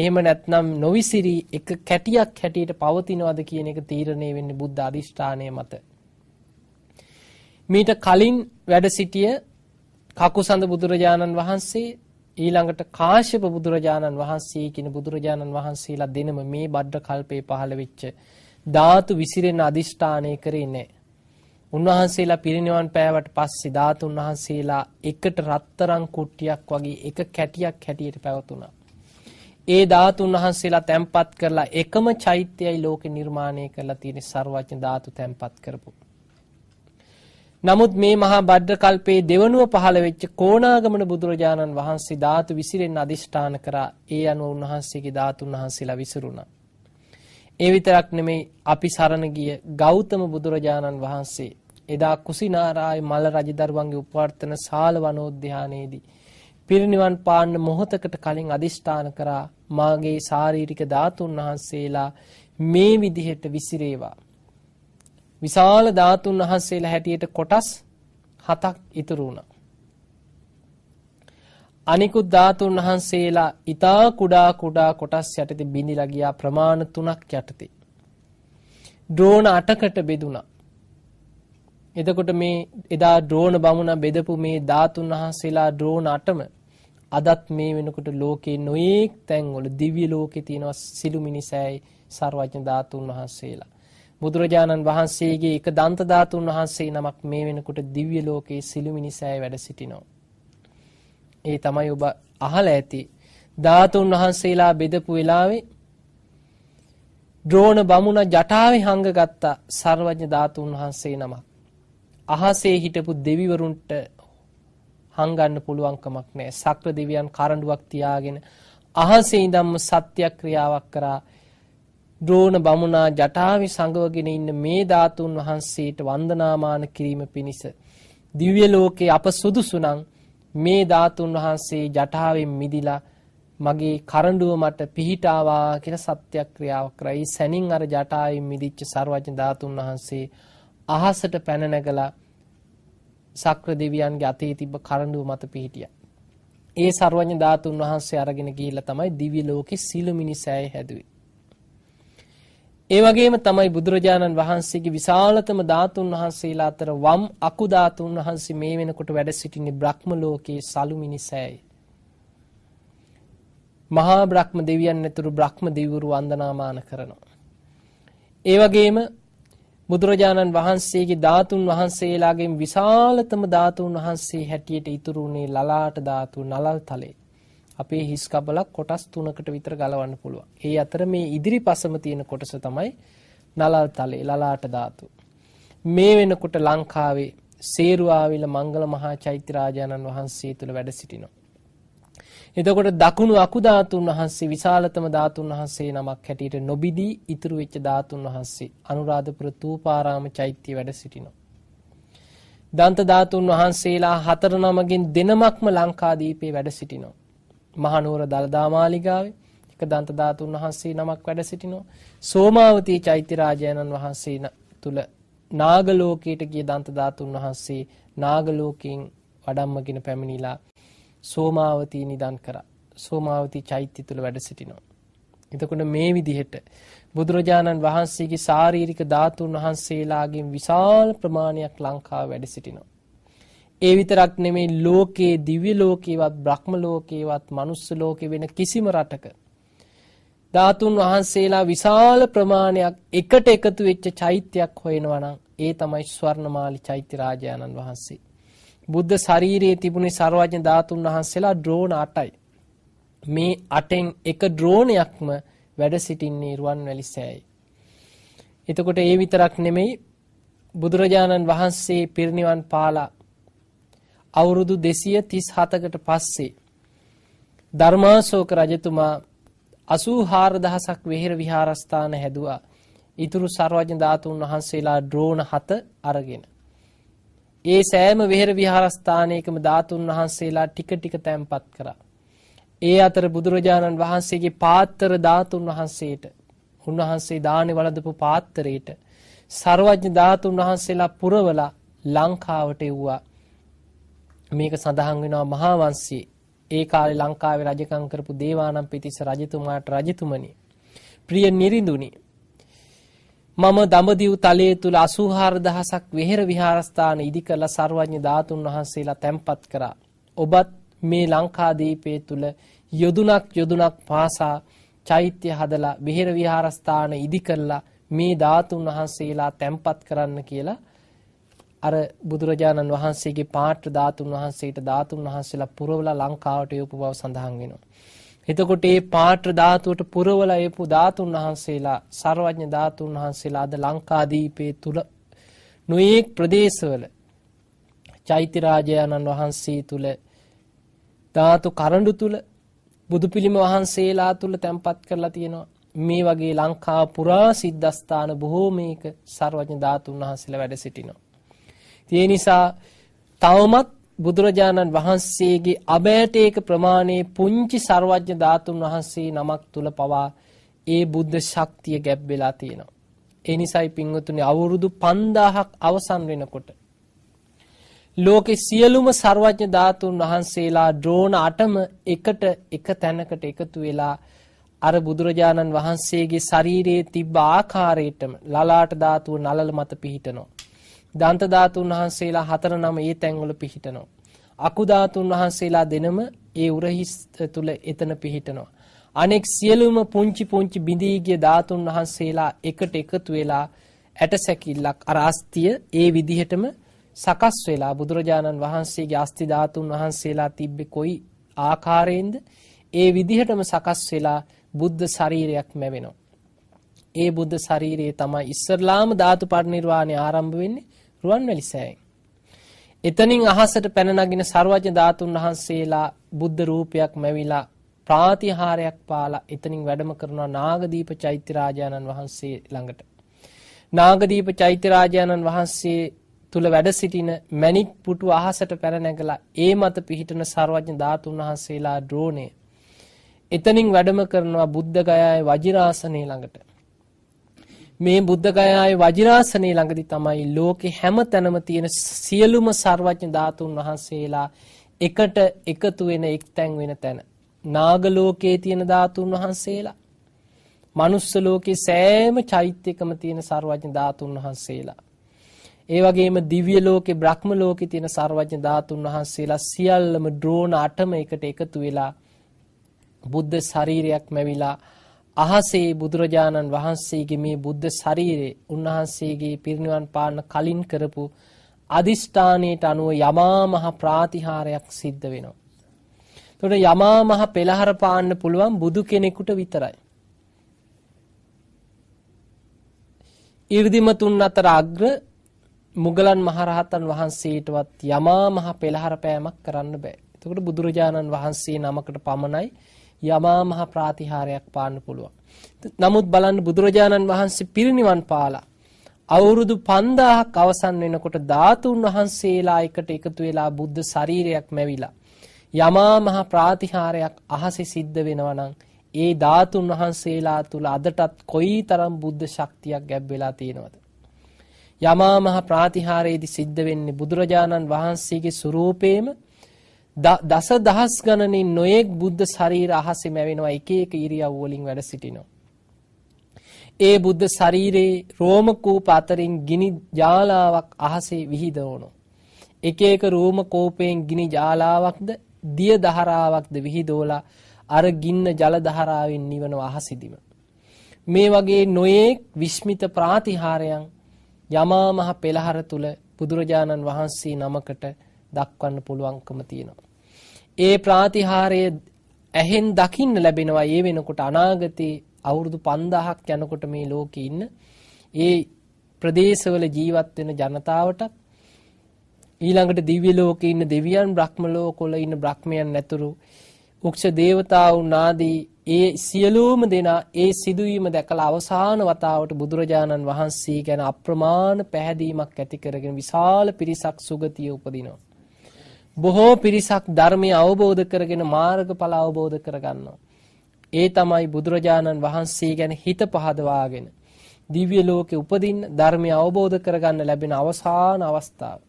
එහෙම නැත්නම් නොවිසිරි එක කැටියක් හැටියට පවතිනවද කියන එක තීරණය වෙන්නේ බුද්ධ අදිෂ්ඨානය මත. මීට කලින් වැඩ සිටිය කකුසඳ බුදුරජාණන් වහන්සේ ඊළඟට කාශ්‍යප බුදුරජාණන් වහන්සේ කියන බුදුරජාණන් වහන්සේලා දෙනම මේ බද්ද කල්පේ පහළ වෙච්ච ධාතු විසිරෙන අදිෂ්ඨානය කරේ නැහැ. උන්වහන්සේලා පිරිනිවන් පෑවට පස්සේ ධාතුන් වහන්සේලා එකට රත්තරන් කුට්ටියක් වගේ එක කැටියක් හැටියට පැවතුණා. ඒ ධාතුන් වහන්සේලා තැම්පත් කරලා එකම චෛත්‍යයයි ලෝකෙ නිර්මාණය කරලා තියෙන සර්වඥ ධාතු තැම්පත් කරපු. නමුත් මේ මහා බද්ද කල්පයේ දෙවනුව පහළ වෙච්ච කෝණාගමන බුදුරජාණන් වහන්සේ ධාතු විසිරෙන් අදිෂ්ඨාන කරා ඒ අනුව උන්වහන්සේගේ ධාතුන් වහන්සේලා විසිරුණා. ඒ විතරක් නෙමෙයි අපි සරණ ගිය ගෞතම බුදුරජාණන් වහන්සේ එදා කුසිනාරායේ මල රජදරුවන්ගේ උපවර්තන සාල වනෝද්‍යානයේදී පිරිනිවන් පාන්න මොහොතකට කලින් අදිෂ්ඨාන කරා මාගේ ශාරීරික ධාතුන් වහන්සේලා මේ විදිහට විසිරේවා විශාල ධාතුන් වහන්සේලා හැටියට කොටස් හතක් ඉතුරු වුණා. අනිකුත් ධාතුන් වහන්සේලා ඊතා කුඩා කුඩා කොටස් යටතේ බිඳිලා ගියා ප්‍රමාණ තුනක් යටතේ. ඩ්‍රෝන 8කට බෙදුණා. එතකොට මේ එදා ඩ්‍රෝන බමුණ බෙදපු මේ ධාතුන් වහන්සේලා ඩ්‍රෝන 8ම අදත් මේ වෙනකොට ලෝකේ නොයේක් තැන්වල දිව්‍ය ලෝකේ තියෙනවා සිළු මිනිසෑයි සර්වඥ ධාතුන් වහන්සේලා. බුදුරජාණන් වහන්සේගේ එක දන්ත ධාතුන් වහන්සේ නමක් මේ වෙනකොට දිව්‍ය ලෝකයේ සිළු මිනිසෑය වැඩ සිටිනවා. ඒ තමයි ඔබ අහලා ඇති ධාතුන් වහන්සේලා බෙදපු වෙලාවේ ද්‍රෝණ බමුණ ජටාවේ හංගගත්ත සර්වඥ ධාතුන් වහන්සේ නමක්. අහසේ හිටපු දෙවිවරුන්ට හංගන්න පුළුවන්කමක් නැහැ. සක්‍ර දෙවියන් කරඬුවක් තියාගෙන අහසේ ඉඳන්ම සත්‍යක්‍රියාවක් කරා ද්‍රෝණ බමුණා ජටාවි සංගවගෙන ඉන්න මේ ධාතුන් වහන්සේට වන්දනාමාන කිරීම පිණිස දිව්‍ය ලෝකේ අප සුදුසු නම් මේ ධාතුන් වහන්සේ ජටාවෙන් මිදිලා මගේ කරඬුව මට පිහිටාවා කියලා සත්‍යක්‍රියාවක් කරයි සැනින් අර ජටාවෙන් මිදිච්ච සර්වඥ ධාතුන් වහන්සේ අහසට පැන නැගලා සක්‍ර දෙවියන්ගේ අතේ තිබ්බ කරඬුව මත පිහිටියා. ඒ සර්වඥ ධාතුන් වහන්සේ අරගෙන ගිහිල්ලා තමයි දිව්‍ය ලෝකේ සිළු මිනිසෑය හැදුවේ. ඒ වගේම තමයි බුදුරජාණන් වහන්සේගේ විශාලතම ධාතුන් වහන්සේලා අතර වම් අකු ධාතුන් වහන්සේ මේ වෙනකොට වැඩ සිටින්නේ බ්‍රහ්ම ලෝකයේ සලු මිනිසෑයි. මහා බ්‍රහ්ම දෙවියන් ඇතුළු බ්‍රහ්ම දෙවිවරු වන්දනාමාන කරනවා. ඒ වගේම බුදුරජාණන් වහන්සේගේ ධාතුන් වහන්සේලාගෙන් විශාලතම ධාතුන් වහන්සේ හැටියට ඉතුරු වුණේ ලලාට ධාතු නලල් තලේ. අපේ හිස් කබලක් කොටස් 3කට විතර ගලවන්න පුළුවන්. ඒ අතර මේ ඉදිරිපසම තියෙන කොටස තමයි නලල් තලයේ ලලාට ධාතු. මේ වෙනකොට ලංකාවේ සේරුවාවිල මංගල මහා චෛත්‍ය රාජානන් වහන්සේ තුල වැඩ සිටිනවා. එතකොට දකුණු අකු ධාතුන් වහන්සේ විශාලතම ධාතුන් වහන්සේ නමක් හැටියට නොබිදී ඉතුරු වෙච්ච ධාතුන් වහන්සේ අනුරාධපුර තූපාරාම චෛත්‍ය වැඩ සිටිනවා. දන්ත ධාතුන් වහන්සේලා හතර නමකින් දෙනමක්ම ලංකාදීපේ වැඩ සිටිනවා. මහනුවර දළදා මාලිගාවේ එක දන්ත ධාතුන් වහන්සේ නමක් වැඩ සිටිනවා. සෝමාවතී චෛත්‍ය රාජයන්න් වහන්සේ තුල නාග ලෝකයට ගිය දන්ත ධාතුන් වහන්සේ නාග ලෝකයෙන් වඩම්මගෙන පැමිණිලා සෝමාවතී නිදන් කරා. සෝමාවතී චෛත්‍ය තුල වැඩ සිටිනවා. එතකොට මේ විදිහට බුදුරජාණන් වහන්සේගේ ශාරීරික ධාතුන් වහන්සේලාගෙන් විශාල ප්‍රමාණයක් ලංකාව වැඩ සිටිනවා. ඒ විතරක් නෙමෙයි ලෝකේ දිව්‍ය ලෝකේවත් බ්‍රහ්ම ලෝකේවත් මනුස්ස ලෝකේ වෙන කිසිම රටක ධාතුන් වහන්සේලා විශාල ප්‍රමාණයක් එකට එකතු වෙච්ච චෛත්‍යයක් හොයනවා නම් ඒ තමයි ස්වර්ණමාලි චෛත්‍ය රාජානන් වහන්සේ. බුද්ධ ශරීරයේ තිබුණේ සර්වඥ ධාතුන් වහන්සේලා ඩ්‍රෝන 8යි. මේ 8න් එක ඩ්‍රෝනයක්ම වැඩ සිටින්නේ රුවන්වැලි සෑයේ. එතකොට ඒ විතරක් නෙමෙයි බුදුරජාණන් වහන්සේ පිරිනිවන් පාලා අවුරුදු 237කට පස්සේ ධර්මාශෝක රජතුමා 84000ක් වෙහෙර විහාරස්ථාන හැදුවා. ඊතුරු සර්වඥ ධාතුන් වහන්සේලා ඩ්‍රෝන 7 අරගෙන. ඒ සෑම වෙහෙර විහාරස්ථානයකම ධාතුන් වහන්සේලා ටික ටික තැන්පත් කරා. ඒ අතර බුදුරජාණන් වහන්සේගේ පාත්තර ධාතුන් වහන්සේට උන්වහන්සේ දානෙ වළඳපු පාත්තරයට සර්වඥ ධාතුන් වහන්සේලා පුරවලා ලංකාවට එව්වා. මේක සඳහන් වෙනවා මහා වංශයේ ඒ කාලේ ලංකාවේ රජකම් කරපු දේවානම් පිටිස්ස රජතුමාට රජතුමනි ප්‍රිය නිරිඳුනි මම දඹදිව් තලයේ තුල 84000ක් විහෙර විහාරස්ථාන ඉදි කරලා සර්වඥ ධාතුන් වහන්සේලා තැන්පත් කරා ඔබත් මේ ලංකාදීපයේ තුල යොදුනක් යොදුනක් පාසා චෛත්‍ය හදලා විහෙර විහාරස්ථාන ඉදි කරලා මේ ධාතුන් වහන්සේලා තැන්පත් කරන්න කියලා අර බුදුරජාණන් වහන්සේගේ පාත්‍ර ධාතුන් වහන්සේට ධාතුන් වහන්සේලා පුරවලා ලංකාවට යොපු බව සඳහන් වෙනවා. එතකොට මේ පාත්‍ර ධාතුවට පුරවලා යොපු ධාතුන් වහන්සේලා සර්වඥ ධාතුන් වහන්සේලා අද ලංකාදීපේ තුල නොයේක් ප්‍රදේශවල චෛත්‍ය රාජයන්න් වහන්සේ තුල ධාතු කරඬු තුල බුදුපිළිම වහන්සේලා තුල තැන්පත් කරලා තියෙනවා. මේ වගේ ලංකාව පුරා සිද්ධස්ථාන බොහෝ මේක සර්වඥ ධාතුන් වහන්සේලා වැඩ සිටිනවා. ඒ නිසා තවමත් බුදුරජාණන් වහන්සේගේ අබෑටේක ප්‍රමාණයේ පුංචි ਸਰවඥ ධාතුන් වහන්සේ නමක් තුල පවා ඒ බුද්ධ ශක්තිය ගැබ් වෙලා තියෙනවා. ඒ නිසායි පින්වතුනි අවුරුදු 5000ක් අවසන් වෙනකොට ලෝකේ සියලුම ਸਰවඥ ධාතුන් වහන්සේලා ඩ්‍රෝන 8ම එකට එක තැනකට එකතු වෙලා අර බුදුරජාණන් වහන්සේගේ ශරීරයේ තිබ්බ ආකාරයටම ලලාට ධාතුව නලල මත පිහිටනවා. දන්ත ධාතුන් වහන්සේලා හතර නම ඒ තැන්වල පිහිටනවා. අකු ධාතුන් වහන්සේලා දෙනම ඒ උරහිස් තුල එතන පිහිටනවා. අනෙක් සියලුම පුංචි පුංචි බිඳී ගිය ධාතුන් වහන්සේලා එකට එකතු වෙලා ඇටසැකිල්ලක් අර අස්තිය ඒ විදිහටම සකස් වෙලා බුදුරජාණන් වහන්සේගේ අස්ති ධාතුන් වහන්සේලා තිබ්බේ කොයි ආකාරයෙන්ද ඒ විදිහටම සකස් වෙලා බුද්ධ ශරීරයක් මැවෙනවා. ඒ බුද්ධ ශරීරයේ තමයි ඉස්සරලාම ධාතු පරිනිර්වාණය ආරම්භ වෙන්නේ. රුවන්වැලි සෑයෙන්. එතනින් අහසට පැන නගින සර්වජ්‍ය ධාතුන් වහන්සේලා බුද්ධ රූපයක් මැවිලා ප්‍රාතිහාරයක් පාලා එතනින් වැඩම කරනවා නාගදීප චෛත්‍ය රාජානන් වහන්සේ ළඟට. නාගදීප චෛත්‍ය රාජානන් වහන්සේ තුල වැඩ සිටින මණික් පුටු අහසට පැන නැගලා ඒ මත පිහිටන සර්වජ්‍ය ධාතුන් වහන්සේලා ඩ්‍රෝණය එතනින් වැඩම කරනවා බුද්ධ ගයාවේ වජිරාසනයේ ළඟට. මේ බුද්ධගයාවේ වජිරාසනයේ ළඟදී තමයි ලෝකේ හැම තැනම තියෙන සියලුම සර්වඥ ධාතුන් වහන්සේලා එකට එකතු වෙන එක්තැන් වෙන තැන. නාග ලෝකයේ තියෙන ධාතුන් වහන්සේලා, මනුස්ස ලෝකේ සෑම චෛත්‍යකම තියෙන සර්වඥ ධාතුන් වහන්සේලා. ඒ වගේම දිව්‍ය ලෝකේ බ්‍රහ්ම ලෝකේ තියෙන සර්වඥ ධාතුන් වහන්සේලා සියල්ලම ඩ්‍රෝන 8ම එකට එකතු වෙලා බුද්ධ ශරීරයක් මැවිලා අහසේ බුදුරජාණන් වහන්සේගේ මේ බුද්ධ ශරීරේ උන්වහන්සේගේ පිරිනිවන් පාන්න කලින් කරපු අදිෂ්ඨානයට අනුව යමා මහ ප්‍රාතිහාරයක් සිද්ධ වෙනවා. එතකොට යමා මහ පෙළහර පාන්න පුළුවන් බුදු කෙනෙකුට විතරයි. 이르දිමතුන් අතර අග්‍ර මුගලන් මහරහතන් වහන්සේටවත් යමා මහ පෙළහර පෑමක් කරන්න බෑ. එතකොට බුදුරජාණන් වහන්සේ නමකට පමණයි යමා මහ ප්‍රාතිහාරයක් පාන්න පුළුවන්. නමුත් බලන්න බුදුරජාණන් වහන්සේ පිරිනිවන් පාලා අවුරුදු 5000ක් අවසන් වෙනකොට ධාතුන් වහන්සේලා එකට එකතු වෙලා බුද්ධ ශරීරයක් මැවිලා යමා මහ ප්‍රාතිහාරයක් අහසේ සිද්ධ වෙනවා නම් ඒ ධාතුන් වහන්සේලා තුල අදටත් කොයිතරම් බුද්ධ ශක්තියක් ගැබ් වෙලා තියෙනවද යමා මහ ප්‍රාතිහාරයේදී සිද්ධ වෙන්නේ බුදුරජාණන් වහන්සේගේ ස්වරූපේම දස දහස් ගණනින් නොයෙක් බුද්ධ ශරීර අහසේ මැවෙනවා එක එක ඉරියව් වලින් වැඩ සිටිනවා. ඒ බුද්ධ ශරීරේ රෝම කූප අතරින් ගිනි ජාලාවක් අහසේ විහිදවනවා. එක එක රෝම කෝපයෙන් ගිනි ජාලාවක්ද දිය දහරාවක්ද විහිදෝලා අර ගින්න ජල දහරාවෙන් නිවන අහසිදිම. මේ වගේ නොයෙක් විශ්මිත ප්‍රාතිහාරයන් යමා මහ පෙළහර තුල බුදුරජාණන් වහන්සේ නමකට දක්වන්න පුළුවන්කම තියෙනවා. ඒ ප්‍රාතිහාරය ඇහෙන් දකින්න ලැබෙනවා ඒ වෙනකොට අනාගතයේ අවුරුදු 5000ක් යනකොට මේ ලෝකේ ඉන්න ඒ ප්‍රදේශවල ජීවත් වෙන ජනතාවට ඊළඟට දිව්‍ය ලෝකේ ඉන්න දෙවියන් බ්‍රහ්ම ලෝකවල ඉන්න බ්‍රහ්මයන් නැතුරු උක්ෂ දේවතාවුන් ආදී ඒ සියලුම දෙනා ඒ සිදුවීම දැකලා අවසාන වතාවට බුදුරජාණන් වහන්සේ ගැන අප්‍රමාණ පැහැදීමක් ඇති කරගෙන විශාල පිරිසක් සුගතිය උපදිනවා බොහෝ පිරිසක් ධර්මය අවබෝධ කරගෙන මාර්ගඵල අවබෝධ කරගන්නවා. ඒ තමයි බුදුරජාණන් වහන්සේ ගැන හිත පහදවාගෙන දිව්‍ය ලෝකෙ උපදින්න ධර්මය අවබෝධ කරගන්න ලැබෙන අවසාන අවස්ථාව.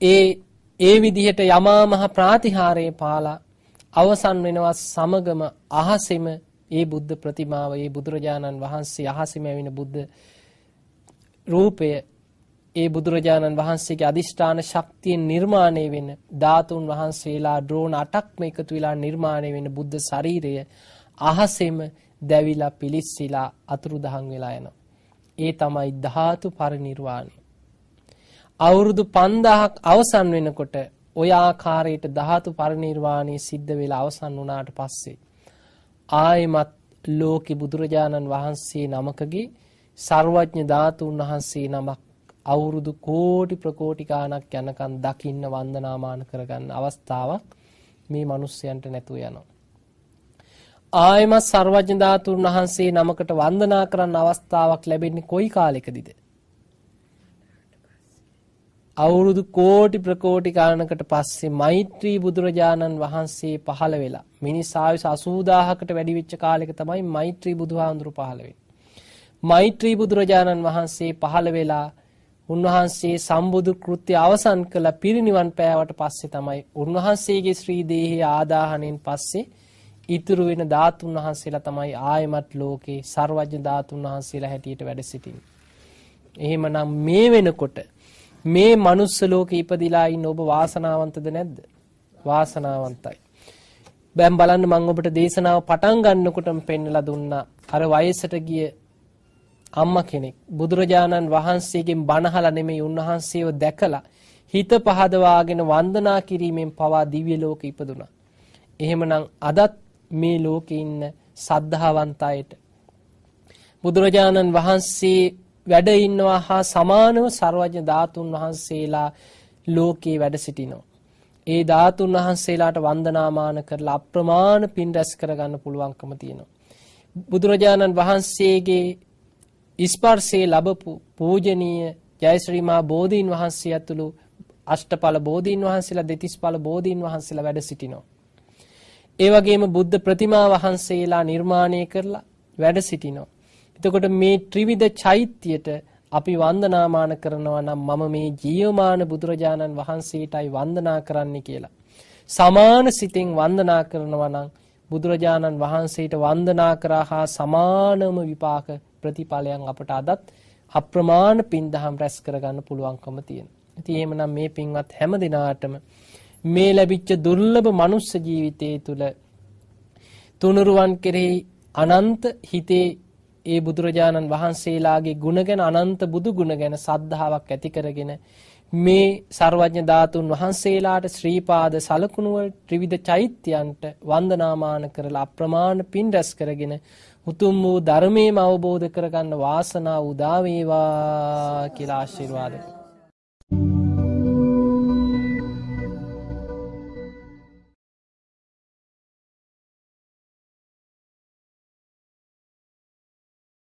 ඒ ඒ විදිහට යමා මහ ප්‍රාතිහාරයේ පාලා අවසන් වෙනවා සමගම අහසෙම ඒ බුද්ධ ප්‍රතිමාව ඒ බුදුරජාණන් වහන්සේ අහසෙම ඇවින බුද්ධ රූපය ඒ බුදුරජාණන් වහන්සේගේ අදිෂ්ඨාන ශක්තියෙන් නිර්මාණය වෙන ධාතුන් වහන්සේලා ඩ්‍රෝන් 8ක්ම එකතු වෙලා නිර්මාණය වෙන බුද්ධ ශරීරය අහසෙම දැවිලා පිලිස්සලා අතුරුදහන් වෙලා යනවා. ඒ තමයි ධාතු පරිනිර්වාණය. අවුරුදු 5000ක් අවසන් වෙනකොට ඔය ආකාරයට ධාතු පරිනිර්වාණය සිද්ධ වෙලා අවසන් වුණාට පස්සේ ආයෙමත් ලෝකෙ බුදුරජාණන් වහන්සේ නමකගේ සර්වඥ ධාතුන් වහන්සේ නමක් අවුරුදු කෝටි ප්‍රකෝටි ගාණක් යනකම් දකින්න වන්දනාමාන කරගන්න අවස්ථාවක් මේ මිනිස්යන්ට නැතුව යනවා. ආයමත් සර්වඥ ධාතුන් වහන්සේ නමකට වන්දනා කරන්න අවස්ථාවක් ලැබෙන්නේ කොයි කාලෙකදීද? අවුරුදු කෝටි ප්‍රකෝටි ගානකට පස්සේ මෛත්‍රී බුදුරජාණන් වහන්සේ පහළ වෙලා මිනිස් ආයුෂ 80000කට වැඩි වෙච්ච කාලෙක තමයි මෛත්‍රී බුදුහාඳුරු පහළ වෙන්නේ. මෛත්‍රී බුදුරජාණන් වහන්සේ පහළ වෙලා උන්වහන්සේ සම්බුදු කෘත්‍ය අවසන් කළ පිරිනිවන් පෑවට පස්සේ තමයි උන්වහන්සේගේ ශ්‍රී දේහය ආදාහණයෙන් පස්සේ ඉතුරු වෙන ධාතුන් වහන්සේලා තමයි ආයමත් ලෝකේ සර්වඥ ධාතුන් වහන්සේලා හැටියට වැඩ සිටින්නේ. එහෙමනම් මේ වෙනකොට මේ මනුස්ස ලෝකේ ඉපදිලා ඉන්න ඔබ වාසනාවන්තද නැද්ද? වාසනාවන්තයි. දැන් බලන්න මම ඔබට දේශනාව පටන් ගන්නකොටම පෙන්වලා දුන්නා අර වයසට ගිය අම්මා කෙනෙක් බුදුරජාණන් වහන්සේගෙන් බණහලා නෙමෙයි උන්වහන්සේව දැකලා හිත පහදවාගෙන වන්දනා කිරීමෙන් පවා දිව්‍ය ලෝක ඉපදුනා. එහෙමනම් අදත් මේ ලෝකේ ඉන්න සද්ධාවන්තයෙට බුදුරජාණන් වහන්සේ වැඩ ඉන්නවා හා සමානව සර්වඥ ධාතුන් වහන්සේලා ලෝකේ වැඩ සිටිනවා. ඒ ධාතුන් වහන්සේලාට වන්දනාමාන කරලා අප්‍රමාණ පින් රැස් කරගන්න පුළුවන්කම තියෙනවා. බුදුරජාණන් වහන්සේගේ ස්පර්ශයේ ලැබපු පූජනීය ජයශ්‍රීමා බෝධීන් වහන්සේ ඇතුළු අෂ්ටඵල බෝධීන් වහන්සේලා දෙතිස්ඵල බෝධීන් වහන්සේලා වැඩ සිටිනවා. ඒ වගේම බුද්ධ ප්‍රතිමා වහන්සේලා නිර්මාණය කරලා වැඩ සිටිනවා. එතකොට මේ ත්‍රිවිධ චෛත්‍යයට අපි වන්දනාමාන කරනවා නම් මම මේ ජීවමාන බුදුරජාණන් වහන්සේටයි වන්දනා කරන්න කියලා. සමාන සිතෙන් වන්දනා කරනවා නම් බුදුරජාණන් වහන්සේට වන්දනා කරා හා සමානම විපාක ප්‍රතිඵලයන් අපට අදත් අප්‍රමාණ පින් දහම් රැස් කරගන්න පුළුවන්කම තියෙන. ඉතින් එහෙමනම් මේ පින්වත් හැම දිනාටම මේ ලැබිච්ච දුර්ලභ මනුස්ස ජීවිතයේ තුල තුනුරුවන් කෙරෙහි අනන්ත හිතේ ඒ බුදුරජාණන් වහන්සේලාගේ ගුණ ගැන අනන්ත බුදු ගුණ ගැන සද්ධාාවක් ඇති කරගෙන මේ සර්වඥ ධාතුන් වහන්සේලාට ශ්‍රීපාද සලකුණුව ත්‍රිවිධ චෛත්‍යයන්ට වන්දනාමාන කරලා අප්‍රමාණ පින් රැස් කරගෙන උතුම් වූ ධර්මයේම අවබෝධ කරගන්න වාසනාව උදා වේවා කියලා ආශිර්වාද කරනවා